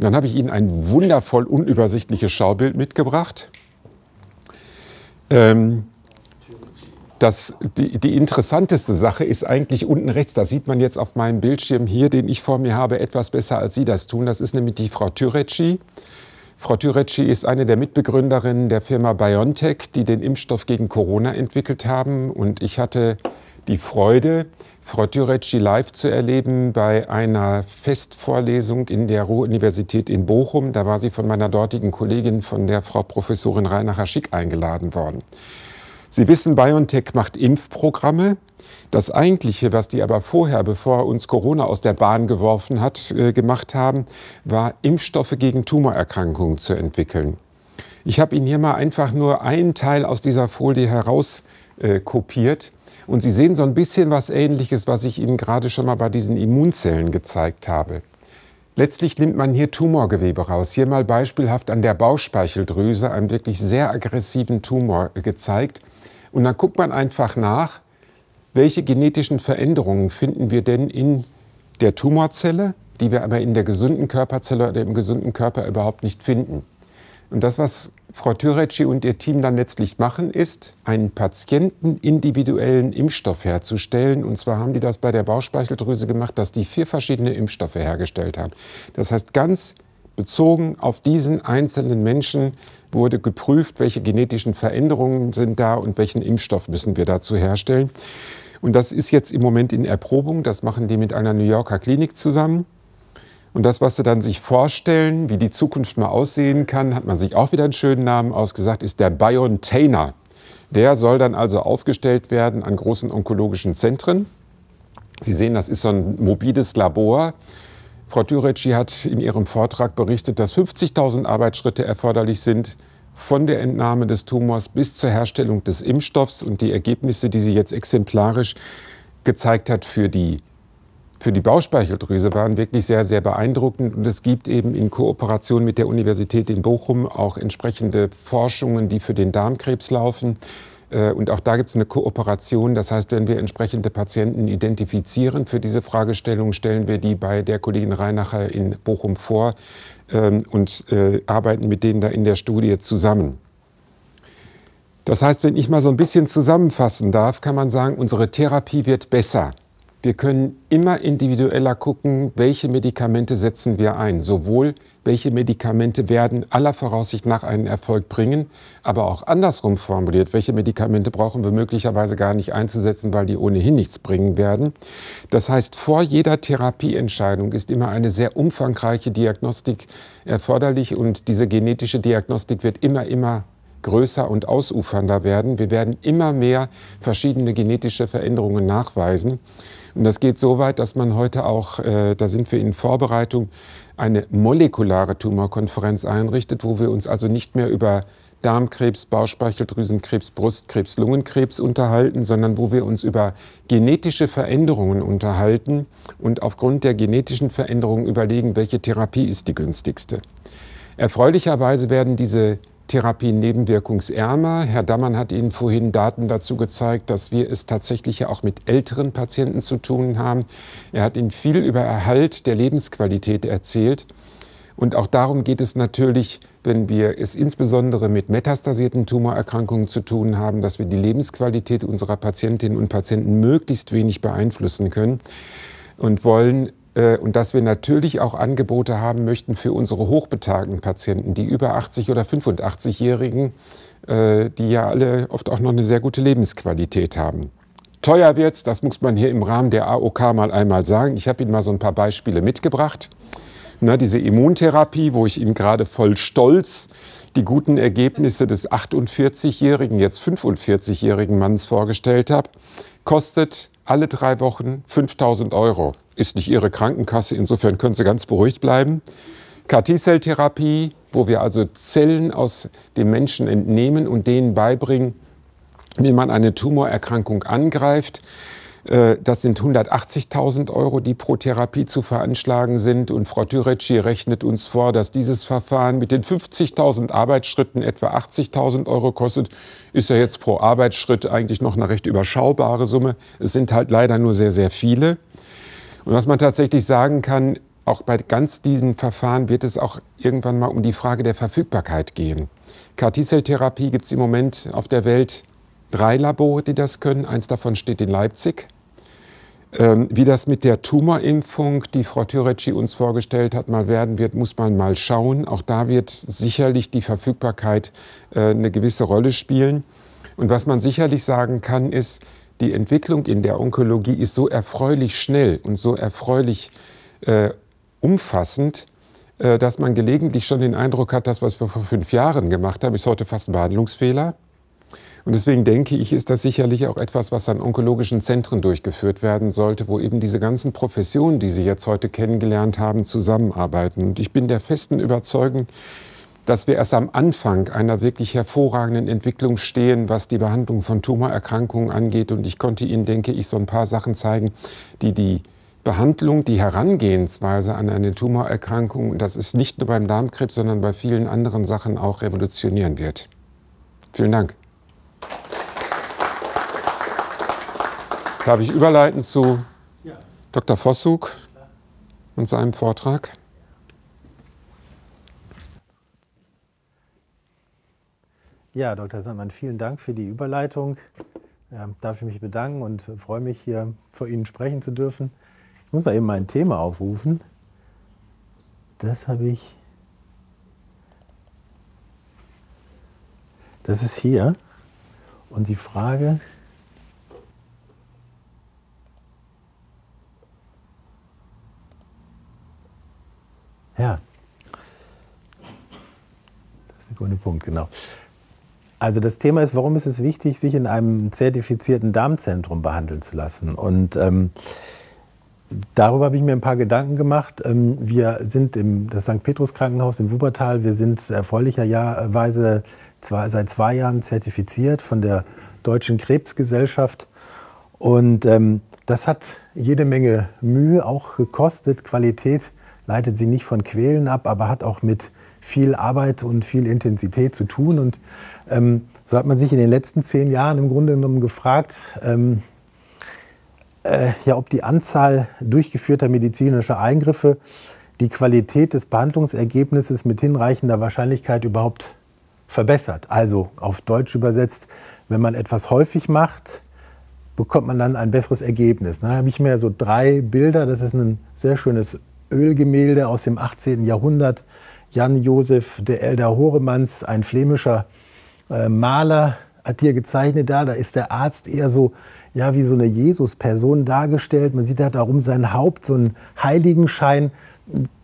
Dann habe ich Ihnen ein wundervoll unübersichtliches Schaubild mitgebracht. Ähm, das, die, die, interessanteste Sache ist eigentlich unten rechts. Da sieht man jetzt auf meinem Bildschirm hier, den ich vor mir habe, etwas besser als Sie das tun. Das ist nämlich die Frau Türeci. Frau Türeci ist eine der Mitbegründerinnen der Firma BioNTech, die den Impfstoff gegen Corona entwickelt haben. Und ich hatte die Freude, Frau Türetschi live zu erleben bei einer Festvorlesung in der Ruhr-Universität in Bochum. Da war sie von meiner dortigen Kollegin, von der Frau Professorin Reinacher Schick, eingeladen worden. Sie wissen, BioNTech macht Impfprogramme. Das Eigentliche, was die aber vorher, bevor uns Corona aus der Bahn geworfen hat, äh, gemacht haben, war Impfstoffe gegen Tumorerkrankungen zu entwickeln. Ich habe Ihnen hier mal einfach nur einen Teil aus dieser Folie herauskopiert. kopiert. Und Sie sehen so ein bisschen was Ähnliches, was ich Ihnen gerade schon mal bei diesen Immunzellen gezeigt habe. Letztlich nimmt man hier Tumorgewebe raus. Hier mal beispielhaft an der Bauchspeicheldrüse einen wirklich sehr aggressiven Tumor äh, gezeigt. Und dann guckt man einfach nach, welche genetischen Veränderungen finden wir denn in der Tumorzelle, die wir aber in der gesunden Körperzelle oder im gesunden Körper überhaupt nicht finden. Und das, was Frau Türeci und ihr Team dann letztlich machen, ist, einen patientenindividuellen Impfstoff herzustellen. Und zwar haben die das bei der Bauchspeicheldrüse gemacht, dass die vier verschiedene Impfstoffe hergestellt haben. Das heißt, ganz bezogen auf diesen einzelnen Menschen wurde geprüft, welche genetischen Veränderungen sind da und welchen Impfstoff müssen wir dazu herstellen. Und das ist jetzt im Moment in Erprobung. Das machen die mit einer New Yorker Klinik zusammen. Und das, was sie dann sich vorstellen, wie die Zukunft mal aussehen kann, hat man sich auch wieder einen schönen Namen ausgesagt, ist der Biontainer. Der soll dann also aufgestellt werden an großen onkologischen Zentren. Sie sehen, das ist so ein mobiles Labor. Frau Türeci hat in ihrem Vortrag berichtet, dass 50.000 Arbeitsschritte erforderlich sind, von der Entnahme des Tumors bis zur Herstellung des Impfstoffs. Und die Ergebnisse, die sie jetzt exemplarisch gezeigt hat für die für die Bauchspeicheldrüse waren, wirklich sehr, sehr beeindruckend. Und es gibt eben in Kooperation mit der Universität in Bochum auch entsprechende Forschungen, die für den Darmkrebs laufen. Äh, und auch da gibt es eine Kooperation. Das heißt, wenn wir entsprechende Patienten identifizieren für diese Fragestellung, stellen wir die bei der Kollegin Reinacher in Bochum vor ähm, und äh, arbeiten mit denen da in der Studie zusammen. Das heißt, wenn ich mal so ein bisschen zusammenfassen darf, kann man sagen, unsere Therapie wird besser. Wir können immer individueller gucken, welche Medikamente setzen wir ein. Sowohl welche Medikamente werden aller Voraussicht nach einen Erfolg bringen, aber auch andersrum formuliert, welche Medikamente brauchen wir möglicherweise gar nicht einzusetzen, weil die ohnehin nichts bringen werden. Das heißt, vor jeder Therapieentscheidung ist immer eine sehr umfangreiche Diagnostik erforderlich und diese genetische Diagnostik wird immer, immer größer und ausufernder werden. Wir werden immer mehr verschiedene genetische Veränderungen nachweisen. Und das geht so weit, dass man heute auch, äh, da sind wir in Vorbereitung, eine molekulare Tumorkonferenz einrichtet, wo wir uns also nicht mehr über Darmkrebs, Bauchspeicheldrüsenkrebs, Brustkrebs, Lungenkrebs unterhalten, sondern wo wir uns über genetische Veränderungen unterhalten und aufgrund der genetischen Veränderungen überlegen, welche Therapie ist die günstigste. Erfreulicherweise werden diese Therapie nebenwirkungsärmer. Herr Dammann hat Ihnen vorhin Daten dazu gezeigt, dass wir es tatsächlich ja auch mit älteren Patienten zu tun haben. Er hat Ihnen viel über Erhalt der Lebensqualität erzählt. Und auch darum geht es natürlich, wenn wir es insbesondere mit metastasierten Tumorerkrankungen zu tun haben, dass wir die Lebensqualität unserer Patientinnen und Patienten möglichst wenig beeinflussen können und wollen äh, und dass wir natürlich auch Angebote haben möchten für unsere hochbetagten Patienten, die über 80 oder 85-Jährigen, äh, die ja alle oft auch noch eine sehr gute Lebensqualität haben. Teuer wird's, das muss man hier im Rahmen der AOK mal einmal sagen. Ich habe Ihnen mal so ein paar Beispiele mitgebracht. Na, diese Immuntherapie, wo ich Ihnen gerade voll stolz die guten Ergebnisse des 48-jährigen, jetzt 45-jährigen Mannes vorgestellt habe kostet alle drei Wochen 5000 Euro. Ist nicht Ihre Krankenkasse, insofern können Sie ganz beruhigt bleiben. kt therapie wo wir also Zellen aus dem Menschen entnehmen und denen beibringen, wie man eine Tumorerkrankung angreift. Äh, das sind 180.000 Euro, die pro Therapie zu veranschlagen sind. Und Frau Türeci rechnet uns vor, dass dieses Verfahren mit den 50.000 Arbeitsschritten etwa 80.000 Euro kostet. Ist ja jetzt pro Arbeitsschritt eigentlich noch eine recht überschaubare Summe. Es sind halt leider nur sehr, sehr viele. Und was man tatsächlich sagen kann, auch bei ganz diesen Verfahren wird es auch irgendwann mal um die Frage der Verfügbarkeit gehen. KT-Zelltherapie gibt es im Moment auf der Welt drei Labore, die das können. Eins davon steht in Leipzig. Ähm, wie das mit der Tumorimpfung, die Frau Türeci uns vorgestellt hat, mal werden wird, muss man mal schauen. Auch da wird sicherlich die Verfügbarkeit äh, eine gewisse Rolle spielen. Und was man sicherlich sagen kann, ist, die Entwicklung in der Onkologie ist so erfreulich schnell und so erfreulich äh, umfassend, äh, dass man gelegentlich schon den Eindruck hat, das, was wir vor fünf Jahren gemacht haben, ist heute fast ein Behandlungsfehler. Und deswegen denke ich, ist das sicherlich auch etwas, was an onkologischen Zentren durchgeführt werden sollte, wo eben diese ganzen Professionen, die Sie jetzt heute kennengelernt haben, zusammenarbeiten. Und ich bin der festen Überzeugung, dass wir erst am Anfang einer wirklich hervorragenden Entwicklung stehen, was die Behandlung von Tumorerkrankungen angeht. Und ich konnte Ihnen, denke ich, so ein paar Sachen zeigen, die die Behandlung, die Herangehensweise an eine Tumorerkrankung, das ist nicht nur beim Darmkrebs, sondern bei vielen anderen Sachen auch revolutionieren wird. Vielen Dank. Darf ich überleiten zu Dr. Vossug und seinem Vortrag? Ja, Dr. Sandmann, vielen Dank für die Überleitung. Ähm, darf ich mich bedanken und freue mich, hier vor Ihnen sprechen zu dürfen. Ich muss mal eben mein Thema aufrufen. Das habe ich. Das ist hier. Und die Frage, ja, das ist der gute Punkt, genau. Also das Thema ist, warum ist es wichtig, sich in einem zertifizierten Darmzentrum behandeln zu lassen? Und ähm, Darüber habe ich mir ein paar Gedanken gemacht. Ähm, wir sind im das St. Petrus Krankenhaus in Wuppertal. Wir sind erfreulicherweise zwei, seit zwei Jahren zertifiziert von der Deutschen Krebsgesellschaft. Und ähm, das hat jede Menge Mühe auch gekostet. Qualität leitet sie nicht von Quälen ab, aber hat auch mit viel Arbeit und viel Intensität zu tun. Und ähm, so hat man sich in den letzten zehn Jahren im Grunde genommen gefragt, ähm, äh, ja, ob die Anzahl durchgeführter medizinischer Eingriffe die Qualität des Behandlungsergebnisses mit hinreichender Wahrscheinlichkeit überhaupt verbessert. Also auf Deutsch übersetzt, wenn man etwas häufig macht, bekommt man dann ein besseres Ergebnis. Da habe ich mir so drei Bilder. Das ist ein sehr schönes Ölgemälde aus dem 18. Jahrhundert. Jan Josef de Elder Horemanns, ein flämischer äh, Maler, hat hier gezeichnet. Da, da ist der Arzt eher so ja wie so eine Jesus-Person dargestellt. Man sieht da darum sein Haupt, so einen Heiligenschein.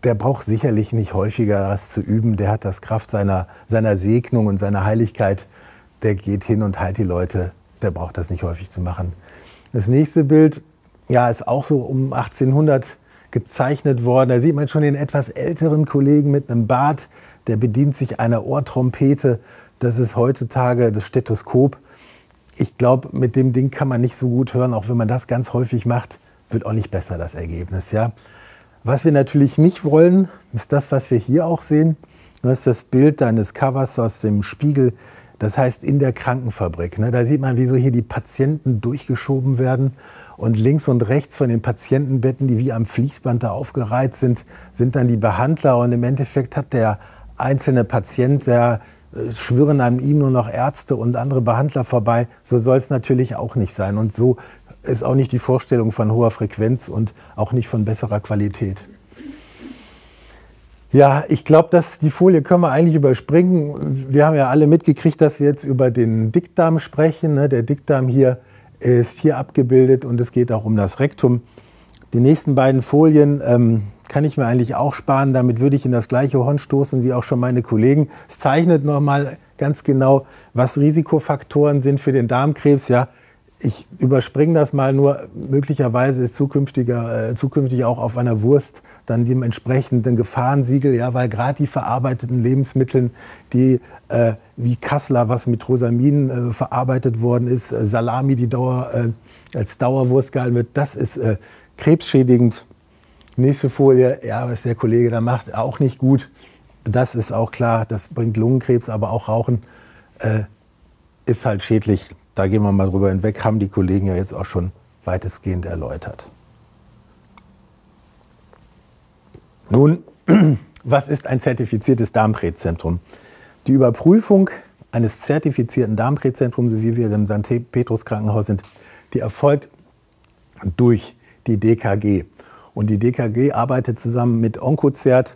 Der braucht sicherlich nicht häufiger das zu üben. Der hat das Kraft seiner, seiner Segnung und seiner Heiligkeit. Der geht hin und heilt die Leute. Der braucht das nicht häufig zu machen. Das nächste Bild, ja, ist auch so um 1800 gezeichnet worden. Da sieht man schon den etwas älteren Kollegen mit einem Bart, der bedient sich einer Ohrtrompete. Das ist heutzutage das Stethoskop ich glaube, mit dem Ding kann man nicht so gut hören, auch wenn man das ganz häufig macht, wird auch nicht besser das Ergebnis. Ja? Was wir natürlich nicht wollen, ist das, was wir hier auch sehen. Das ist das Bild deines Covers aus dem Spiegel. Das heißt in der Krankenfabrik. Ne? Da sieht man, wieso hier die Patienten durchgeschoben werden. Und links und rechts von den Patientenbetten, die wie am Fließband da aufgereiht sind, sind dann die Behandler. Und im Endeffekt hat der einzelne Patient, der schwirren einem ihm nur noch Ärzte und andere Behandler vorbei. So soll es natürlich auch nicht sein. Und so ist auch nicht die Vorstellung von hoher Frequenz und auch nicht von besserer Qualität. Ja, ich glaube, dass die Folie können wir eigentlich überspringen. Wir haben ja alle mitgekriegt, dass wir jetzt über den Dickdarm sprechen. Ne? Der Dickdarm hier ist hier abgebildet und es geht auch um das Rektum. Die nächsten beiden Folien ähm, kann ich mir eigentlich auch sparen. Damit würde ich in das gleiche Horn stoßen wie auch schon meine Kollegen. Es zeichnet nochmal ganz genau, was Risikofaktoren sind für den Darmkrebs. Ja, ich überspringe das mal nur. Möglicherweise ist zukünftiger, äh, zukünftig auch auf einer Wurst dann dem entsprechenden Gefahrensiegel, ja, weil gerade die verarbeiteten Lebensmittel, die äh, wie Kassler, was mit Rosamin äh, verarbeitet worden ist, äh, Salami, die Dauer, äh, als Dauerwurst gehalten wird, das ist äh, krebsschädigend Nächste Folie, ja, was der Kollege da macht, auch nicht gut. Das ist auch klar, das bringt Lungenkrebs, aber auch Rauchen äh, ist halt schädlich. Da gehen wir mal drüber hinweg, haben die Kollegen ja jetzt auch schon weitestgehend erläutert. Nun, <clears throat> was ist ein zertifiziertes Darmkrebszentrum? Die Überprüfung eines zertifizierten Darmkrebszentrums, so wie wir im St. Petrus Krankenhaus sind, die erfolgt durch die DKG. Und die DKG arbeitet zusammen mit Oncozert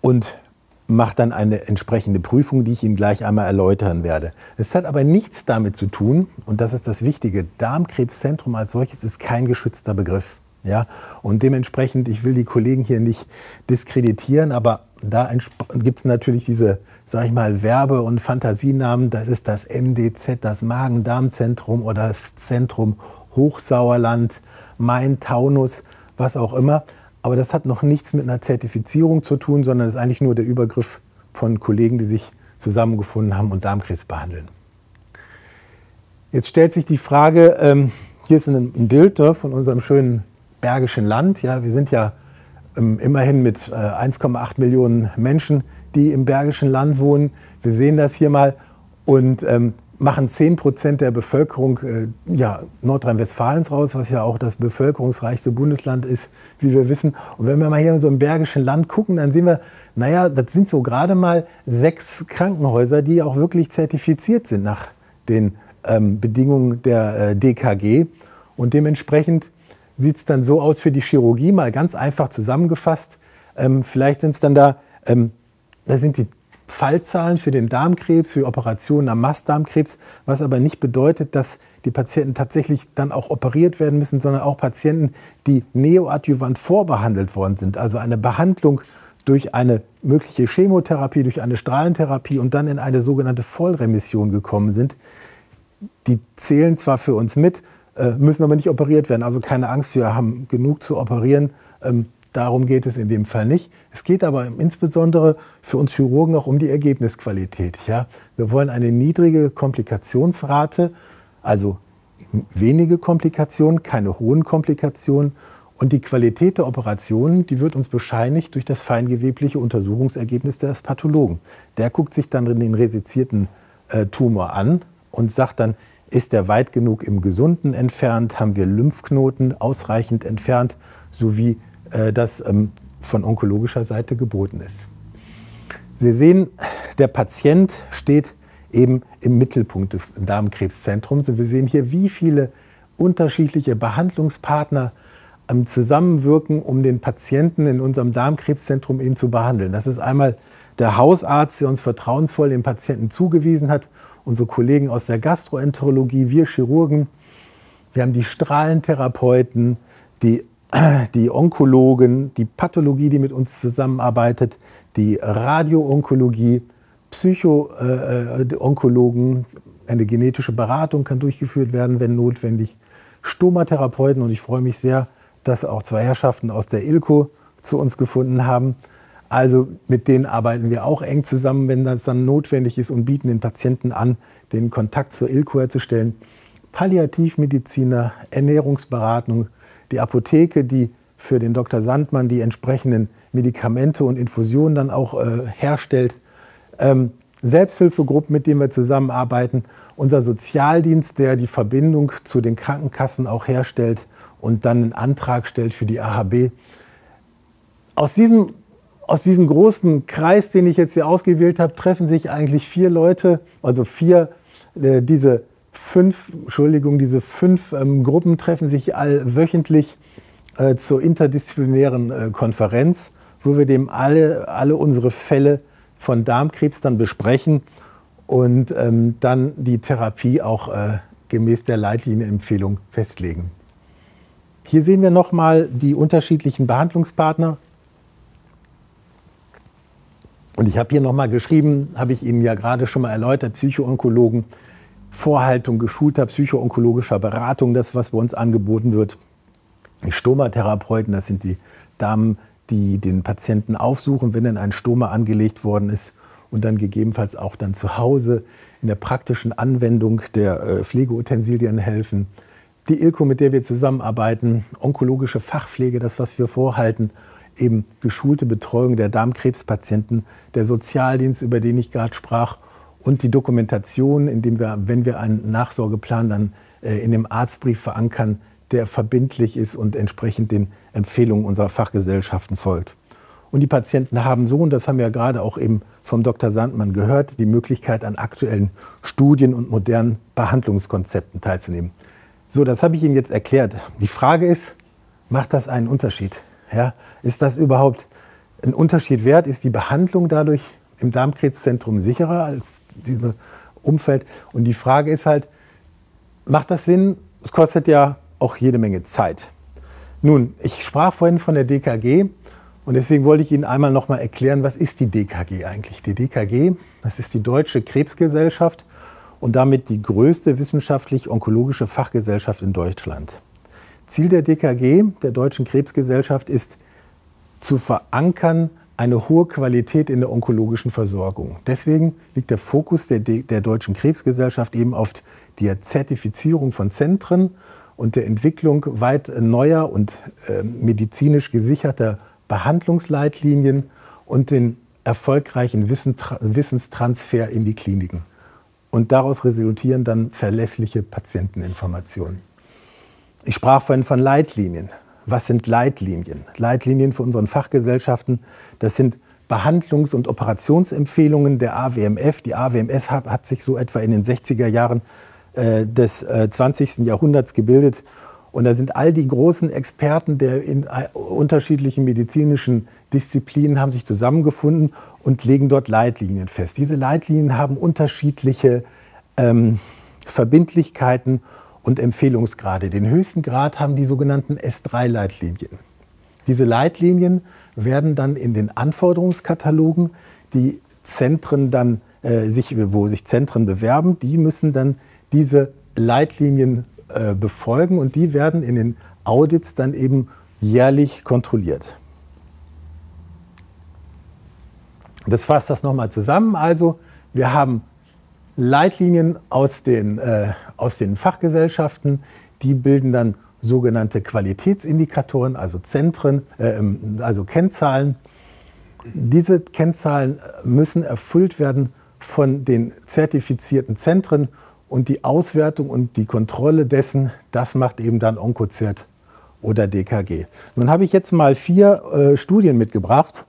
und macht dann eine entsprechende Prüfung, die ich Ihnen gleich einmal erläutern werde. Es hat aber nichts damit zu tun, und das ist das Wichtige, Darmkrebszentrum als solches ist kein geschützter Begriff. Ja? Und dementsprechend, ich will die Kollegen hier nicht diskreditieren, aber da gibt es natürlich diese, sag ich mal, Werbe- und Fantasienamen. Das ist das MDZ, das Magen-Darm-Zentrum oder das Zentrum Hochsauerland, Main-Taunus was auch immer. Aber das hat noch nichts mit einer Zertifizierung zu tun, sondern ist eigentlich nur der Übergriff von Kollegen, die sich zusammengefunden haben und Darmkrebs behandeln. Jetzt stellt sich die Frage, ähm, hier ist ein, ein Bild ne, von unserem schönen bergischen Land. Ja, wir sind ja ähm, immerhin mit äh, 1,8 Millionen Menschen, die im bergischen Land wohnen. Wir sehen das hier mal. Und ähm, machen 10 Prozent der Bevölkerung äh, ja, Nordrhein-Westfalens raus, was ja auch das bevölkerungsreichste Bundesland ist, wie wir wissen. Und wenn wir mal hier in so einem bergischen Land gucken, dann sehen wir, naja, das sind so gerade mal sechs Krankenhäuser, die auch wirklich zertifiziert sind nach den ähm, Bedingungen der äh, DKG. Und dementsprechend sieht es dann so aus für die Chirurgie, mal ganz einfach zusammengefasst. Ähm, vielleicht sind es dann da, ähm, da sind die Fallzahlen für den Darmkrebs, für Operationen am Mastdarmkrebs, was aber nicht bedeutet, dass die Patienten tatsächlich dann auch operiert werden müssen, sondern auch Patienten, die neoadjuvant vorbehandelt worden sind, also eine Behandlung durch eine mögliche Chemotherapie, durch eine Strahlentherapie und dann in eine sogenannte Vollremission gekommen sind. Die zählen zwar für uns mit, äh, müssen aber nicht operiert werden. Also keine Angst, wir haben genug zu operieren. Ähm, Darum geht es in dem Fall nicht. Es geht aber insbesondere für uns Chirurgen auch um die Ergebnisqualität. Ja? Wir wollen eine niedrige Komplikationsrate, also wenige Komplikationen, keine hohen Komplikationen. Und die Qualität der Operationen, die wird uns bescheinigt durch das feingewebliche Untersuchungsergebnis des Pathologen. Der guckt sich dann den resizierten äh, Tumor an und sagt dann, ist er weit genug im Gesunden entfernt, haben wir Lymphknoten ausreichend entfernt, sowie äh, das ähm, von onkologischer Seite geboten ist. Sie sehen, der Patient steht eben im Mittelpunkt des Darmkrebszentrums. Wir sehen hier, wie viele unterschiedliche Behandlungspartner ähm, zusammenwirken, um den Patienten in unserem Darmkrebszentrum eben zu behandeln. Das ist einmal der Hausarzt, der uns vertrauensvoll den Patienten zugewiesen hat, unsere Kollegen aus der Gastroenterologie, wir Chirurgen, wir haben die Strahlentherapeuten, die die Onkologen, die Pathologie, die mit uns zusammenarbeitet, die Radioonkologie, Psychoonkologen, äh, äh eine genetische Beratung kann durchgeführt werden, wenn notwendig, Stomatherapeuten und ich freue mich sehr, dass auch zwei Herrschaften aus der Ilko zu uns gefunden haben. Also mit denen arbeiten wir auch eng zusammen, wenn das dann notwendig ist und bieten den Patienten an, den Kontakt zur Ilko herzustellen. Palliativmediziner, Ernährungsberatung, die Apotheke, die für den Dr. Sandmann die entsprechenden Medikamente und Infusionen dann auch äh, herstellt. Ähm, Selbsthilfegruppen, mit denen wir zusammenarbeiten, unser Sozialdienst, der die Verbindung zu den Krankenkassen auch herstellt und dann einen Antrag stellt für die AHB. Aus diesem, aus diesem großen Kreis, den ich jetzt hier ausgewählt habe, treffen sich eigentlich vier Leute, also vier äh, diese fünf, Entschuldigung, diese fünf ähm, Gruppen treffen sich allwöchentlich äh, zur interdisziplinären äh, Konferenz, wo wir dem alle, alle unsere Fälle von Darmkrebs dann besprechen und ähm, dann die Therapie auch äh, gemäß der Leitlinienempfehlung festlegen. Hier sehen wir nochmal die unterschiedlichen Behandlungspartner. Und ich habe hier nochmal geschrieben, habe ich Ihnen ja gerade schon mal erläutert, Psychoonkologen, Vorhaltung geschulter psychoonkologischer Beratung, das, was bei uns angeboten wird. Die Stomatherapeuten, das sind die Damen, die den Patienten aufsuchen, wenn denn ein Stoma angelegt worden ist und dann gegebenenfalls auch dann zu Hause in der praktischen Anwendung der äh, Pflegeutensilien helfen. Die Ilko, mit der wir zusammenarbeiten, onkologische Fachpflege, das, was wir vorhalten, eben geschulte Betreuung der Darmkrebspatienten, der Sozialdienst, über den ich gerade sprach, und die Dokumentation, indem wir, wenn wir einen Nachsorgeplan dann äh, in dem Arztbrief verankern, der verbindlich ist und entsprechend den Empfehlungen unserer Fachgesellschaften folgt. Und die Patienten haben so, und das haben wir ja gerade auch eben vom Dr. Sandmann gehört, die Möglichkeit, an aktuellen Studien und modernen Behandlungskonzepten teilzunehmen. So, das habe ich Ihnen jetzt erklärt. Die Frage ist, macht das einen Unterschied? Ja, ist das überhaupt ein Unterschied wert? Ist die Behandlung dadurch im Darmkrebszentrum sicherer als dieses Umfeld. Und die Frage ist halt, macht das Sinn? Es kostet ja auch jede Menge Zeit. Nun, ich sprach vorhin von der DKG und deswegen wollte ich Ihnen einmal noch mal erklären, was ist die DKG eigentlich? Die DKG, das ist die Deutsche Krebsgesellschaft und damit die größte wissenschaftlich-onkologische Fachgesellschaft in Deutschland. Ziel der DKG, der Deutschen Krebsgesellschaft, ist zu verankern, eine hohe Qualität in der onkologischen Versorgung. Deswegen liegt der Fokus der, der Deutschen Krebsgesellschaft eben auf der Zertifizierung von Zentren und der Entwicklung weit neuer und äh, medizinisch gesicherter Behandlungsleitlinien und den erfolgreichen Wissenstransfer in die Kliniken. Und daraus resultieren dann verlässliche Patienteninformationen. Ich sprach vorhin von Leitlinien was sind Leitlinien? Leitlinien für unseren Fachgesellschaften, das sind Behandlungs- und Operationsempfehlungen der AWMF. Die AWMS hat, hat sich so etwa in den 60er Jahren äh, des äh, 20. Jahrhunderts gebildet. Und da sind all die großen Experten der in äh, unterschiedlichen medizinischen Disziplinen haben sich zusammengefunden und legen dort Leitlinien fest. Diese Leitlinien haben unterschiedliche ähm, Verbindlichkeiten und Empfehlungsgrade. Den höchsten Grad haben die sogenannten S3-Leitlinien. Diese Leitlinien werden dann in den Anforderungskatalogen, die Zentren dann, äh, sich, wo sich Zentren bewerben, die müssen dann diese Leitlinien äh, befolgen und die werden in den Audits dann eben jährlich kontrolliert. Das fasst das nochmal zusammen. Also wir haben Leitlinien aus den, äh, aus den Fachgesellschaften. Die bilden dann sogenannte Qualitätsindikatoren, also Zentren, äh, ähm, also Kennzahlen. Diese Kennzahlen müssen erfüllt werden von den zertifizierten Zentren und die Auswertung und die Kontrolle dessen, das macht eben dann Oncozert oder DKG. Nun habe ich jetzt mal vier äh, Studien mitgebracht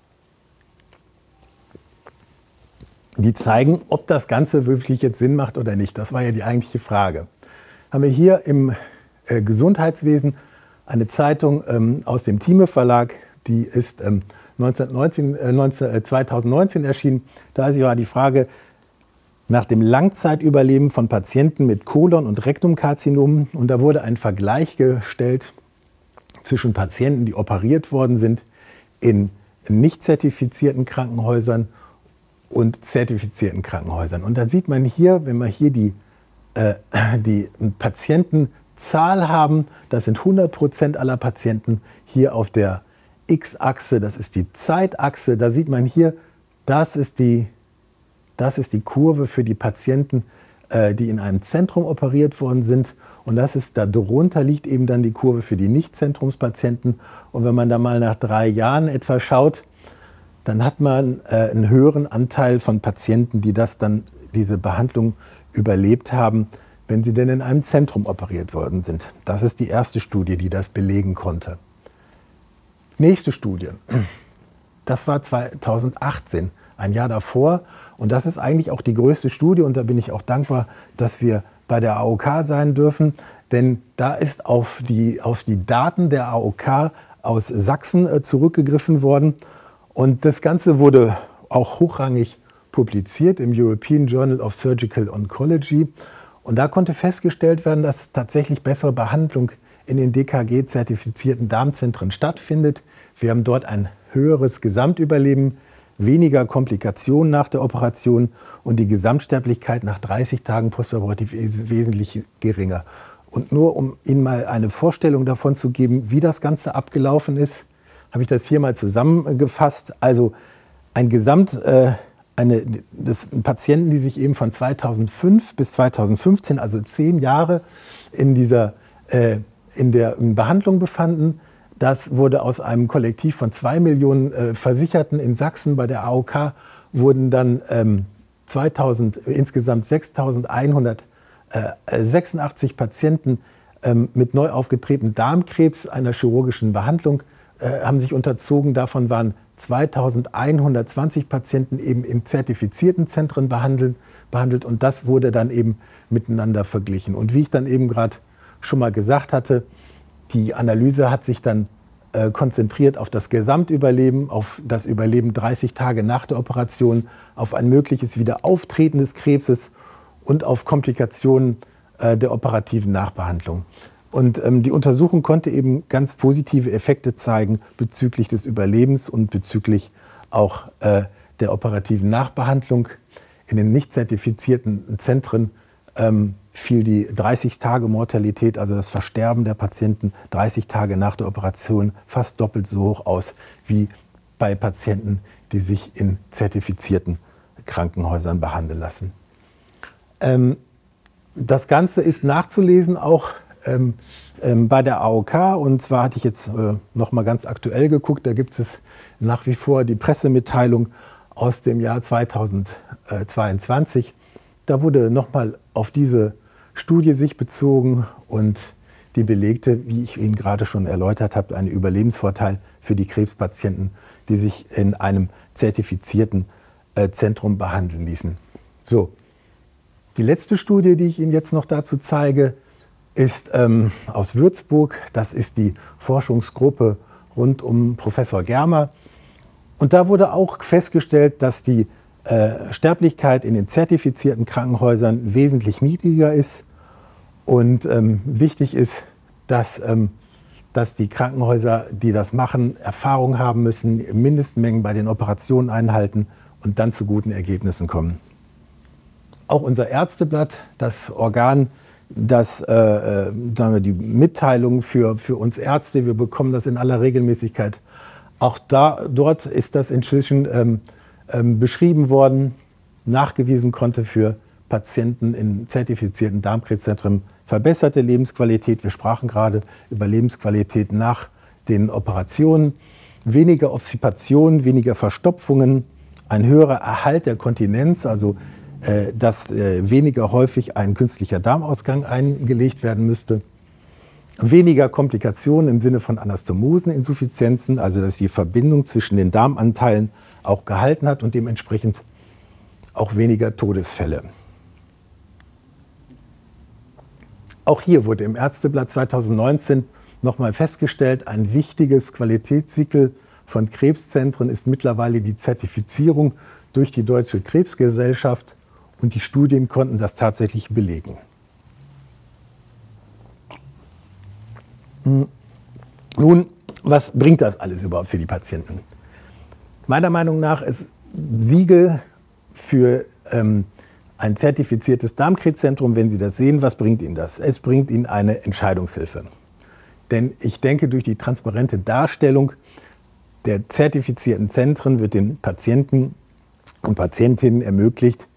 die zeigen, ob das Ganze wirklich jetzt Sinn macht oder nicht. Das war ja die eigentliche Frage. Haben wir hier im äh, Gesundheitswesen eine Zeitung ähm, aus dem Thieme Verlag, die ist ähm, 1919, äh, 19, äh, 2019 erschienen. Da ist ja die Frage nach dem Langzeitüberleben von Patienten mit Kolon- und Rektumkarzinomen. Und da wurde ein Vergleich gestellt zwischen Patienten, die operiert worden sind in nicht zertifizierten Krankenhäusern und zertifizierten Krankenhäusern. Und da sieht man hier, wenn wir hier die, äh, die Patientenzahl haben, das sind 100 Prozent aller Patienten hier auf der X-Achse, das ist die Zeitachse, da sieht man hier, das ist die, das ist die Kurve für die Patienten, äh, die in einem Zentrum operiert worden sind. Und das ist, darunter liegt eben dann die Kurve für die Nicht-Zentrumspatienten. Und wenn man da mal nach drei Jahren etwa schaut, dann hat man äh, einen höheren Anteil von Patienten, die das dann, diese Behandlung überlebt haben, wenn sie denn in einem Zentrum operiert worden sind. Das ist die erste Studie, die das belegen konnte. Nächste Studie. Das war 2018, ein Jahr davor. Und das ist eigentlich auch die größte Studie. Und da bin ich auch dankbar, dass wir bei der AOK sein dürfen. Denn da ist auf die, auf die Daten der AOK aus Sachsen äh, zurückgegriffen worden. Und das Ganze wurde auch hochrangig publiziert im European Journal of Surgical Oncology. Und da konnte festgestellt werden, dass tatsächlich bessere Behandlung in den DKG-zertifizierten Darmzentren stattfindet. Wir haben dort ein höheres Gesamtüberleben, weniger Komplikationen nach der Operation und die Gesamtsterblichkeit nach 30 Tagen postoperativ ist wesentlich geringer. Und nur um Ihnen mal eine Vorstellung davon zu geben, wie das Ganze abgelaufen ist, habe ich das hier mal zusammengefasst. Also ein Gesamt, äh, eine, das Patienten, die sich eben von 2005 bis 2015, also zehn Jahre in dieser äh, in der Behandlung befanden. Das wurde aus einem Kollektiv von zwei Millionen äh, Versicherten in Sachsen bei der AOK wurden dann ähm, 2000, insgesamt 6.186 äh, Patienten ähm, mit neu aufgetretenem Darmkrebs einer chirurgischen Behandlung äh, haben sich unterzogen. Davon waren 2120 Patienten eben in zertifizierten Zentren behandelt, behandelt und das wurde dann eben miteinander verglichen. Und wie ich dann eben gerade schon mal gesagt hatte, die Analyse hat sich dann äh, konzentriert auf das Gesamtüberleben, auf das Überleben 30 Tage nach der Operation, auf ein mögliches Wiederauftreten des Krebses und auf Komplikationen äh, der operativen Nachbehandlung. Und ähm, die Untersuchung konnte eben ganz positive Effekte zeigen bezüglich des Überlebens und bezüglich auch äh, der operativen Nachbehandlung. In den nicht zertifizierten Zentren ähm, fiel die 30-Tage-Mortalität, also das Versterben der Patienten 30 Tage nach der Operation, fast doppelt so hoch aus wie bei Patienten, die sich in zertifizierten Krankenhäusern behandeln lassen. Ähm, das Ganze ist nachzulesen auch ähm, ähm, bei der AOK. Und zwar hatte ich jetzt äh, nochmal ganz aktuell geguckt, da gibt es nach wie vor die Pressemitteilung aus dem Jahr 2022. Da wurde nochmal auf diese Studie sich bezogen und die belegte, wie ich Ihnen gerade schon erläutert habe, einen Überlebensvorteil für die Krebspatienten, die sich in einem zertifizierten äh, Zentrum behandeln ließen. So, die letzte Studie, die ich Ihnen jetzt noch dazu zeige, ist ähm, aus Würzburg. Das ist die Forschungsgruppe rund um Professor Germer. Und da wurde auch festgestellt, dass die äh, Sterblichkeit in den zertifizierten Krankenhäusern wesentlich niedriger ist. Und ähm, wichtig ist, dass, ähm, dass die Krankenhäuser, die das machen, Erfahrung haben müssen, Mindestmengen bei den Operationen einhalten und dann zu guten Ergebnissen kommen. Auch unser Ärzteblatt, das Organ dass äh, äh, sagen wir, die Mitteilungen für, für uns Ärzte, wir bekommen das in aller Regelmäßigkeit. Auch da, dort ist das inzwischen ähm, ähm, beschrieben worden, nachgewiesen konnte für Patienten in zertifizierten Darmkrebszentren verbesserte Lebensqualität. Wir sprachen gerade über Lebensqualität nach den Operationen. Weniger Obsipationen, weniger Verstopfungen, ein höherer Erhalt der Kontinenz, also äh, dass äh, weniger häufig ein künstlicher Darmausgang eingelegt werden müsste. Weniger Komplikationen im Sinne von Anastomoseninsuffizienzen, also dass die Verbindung zwischen den Darmanteilen auch gehalten hat und dementsprechend auch weniger Todesfälle. Auch hier wurde im Ärzteblatt 2019 nochmal festgestellt, ein wichtiges Qualitätssiegel von Krebszentren ist mittlerweile die Zertifizierung durch die Deutsche Krebsgesellschaft und die Studien konnten das tatsächlich belegen. Hm. Nun, was bringt das alles überhaupt für die Patienten? Meiner Meinung nach ist Siegel für ähm, ein zertifiziertes Darmkrebszentrum, wenn Sie das sehen, was bringt Ihnen das? Es bringt Ihnen eine Entscheidungshilfe. Denn ich denke, durch die transparente Darstellung der zertifizierten Zentren wird den Patienten und Patientinnen ermöglicht,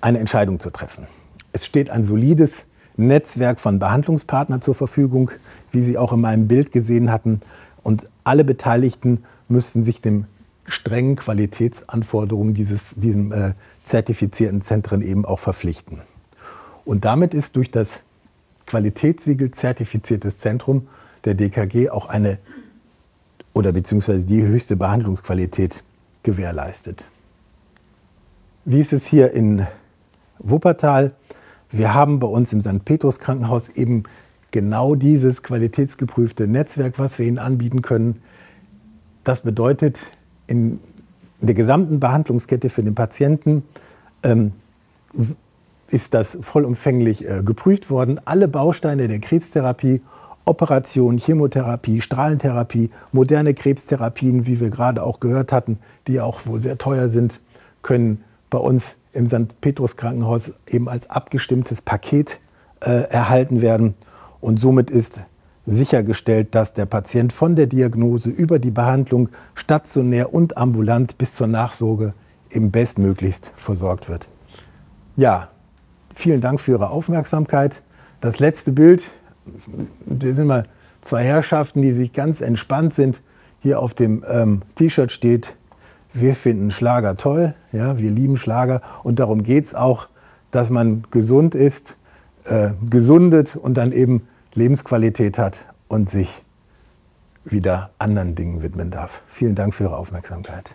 eine Entscheidung zu treffen. Es steht ein solides Netzwerk von Behandlungspartnern zur Verfügung, wie Sie auch in meinem Bild gesehen hatten. Und alle Beteiligten müssten sich dem strengen Qualitätsanforderungen dieses diesem, äh, zertifizierten Zentren eben auch verpflichten. Und damit ist durch das Qualitätssiegel zertifiziertes Zentrum der DKG auch eine oder beziehungsweise die höchste Behandlungsqualität gewährleistet. Wie ist es hier in Wuppertal? Wir haben bei uns im St. Petrus Krankenhaus eben genau dieses qualitätsgeprüfte Netzwerk, was wir Ihnen anbieten können. Das bedeutet, in der gesamten Behandlungskette für den Patienten ähm, ist das vollumfänglich äh, geprüft worden. Alle Bausteine der Krebstherapie, Operation, Chemotherapie, Strahlentherapie, moderne Krebstherapien, wie wir gerade auch gehört hatten, die auch wohl sehr teuer sind, können bei uns im St. Petrus Krankenhaus eben als abgestimmtes Paket äh, erhalten werden. Und somit ist sichergestellt, dass der Patient von der Diagnose über die Behandlung stationär und ambulant bis zur Nachsorge eben bestmöglichst versorgt wird. Ja, vielen Dank für Ihre Aufmerksamkeit. Das letzte Bild, da sind mal zwei Herrschaften, die sich ganz entspannt sind. Hier auf dem ähm, T-Shirt steht wir finden Schlager toll, ja, wir lieben Schlager und darum geht es auch, dass man gesund ist, äh, gesundet und dann eben Lebensqualität hat und sich wieder anderen Dingen widmen darf. Vielen Dank für Ihre Aufmerksamkeit.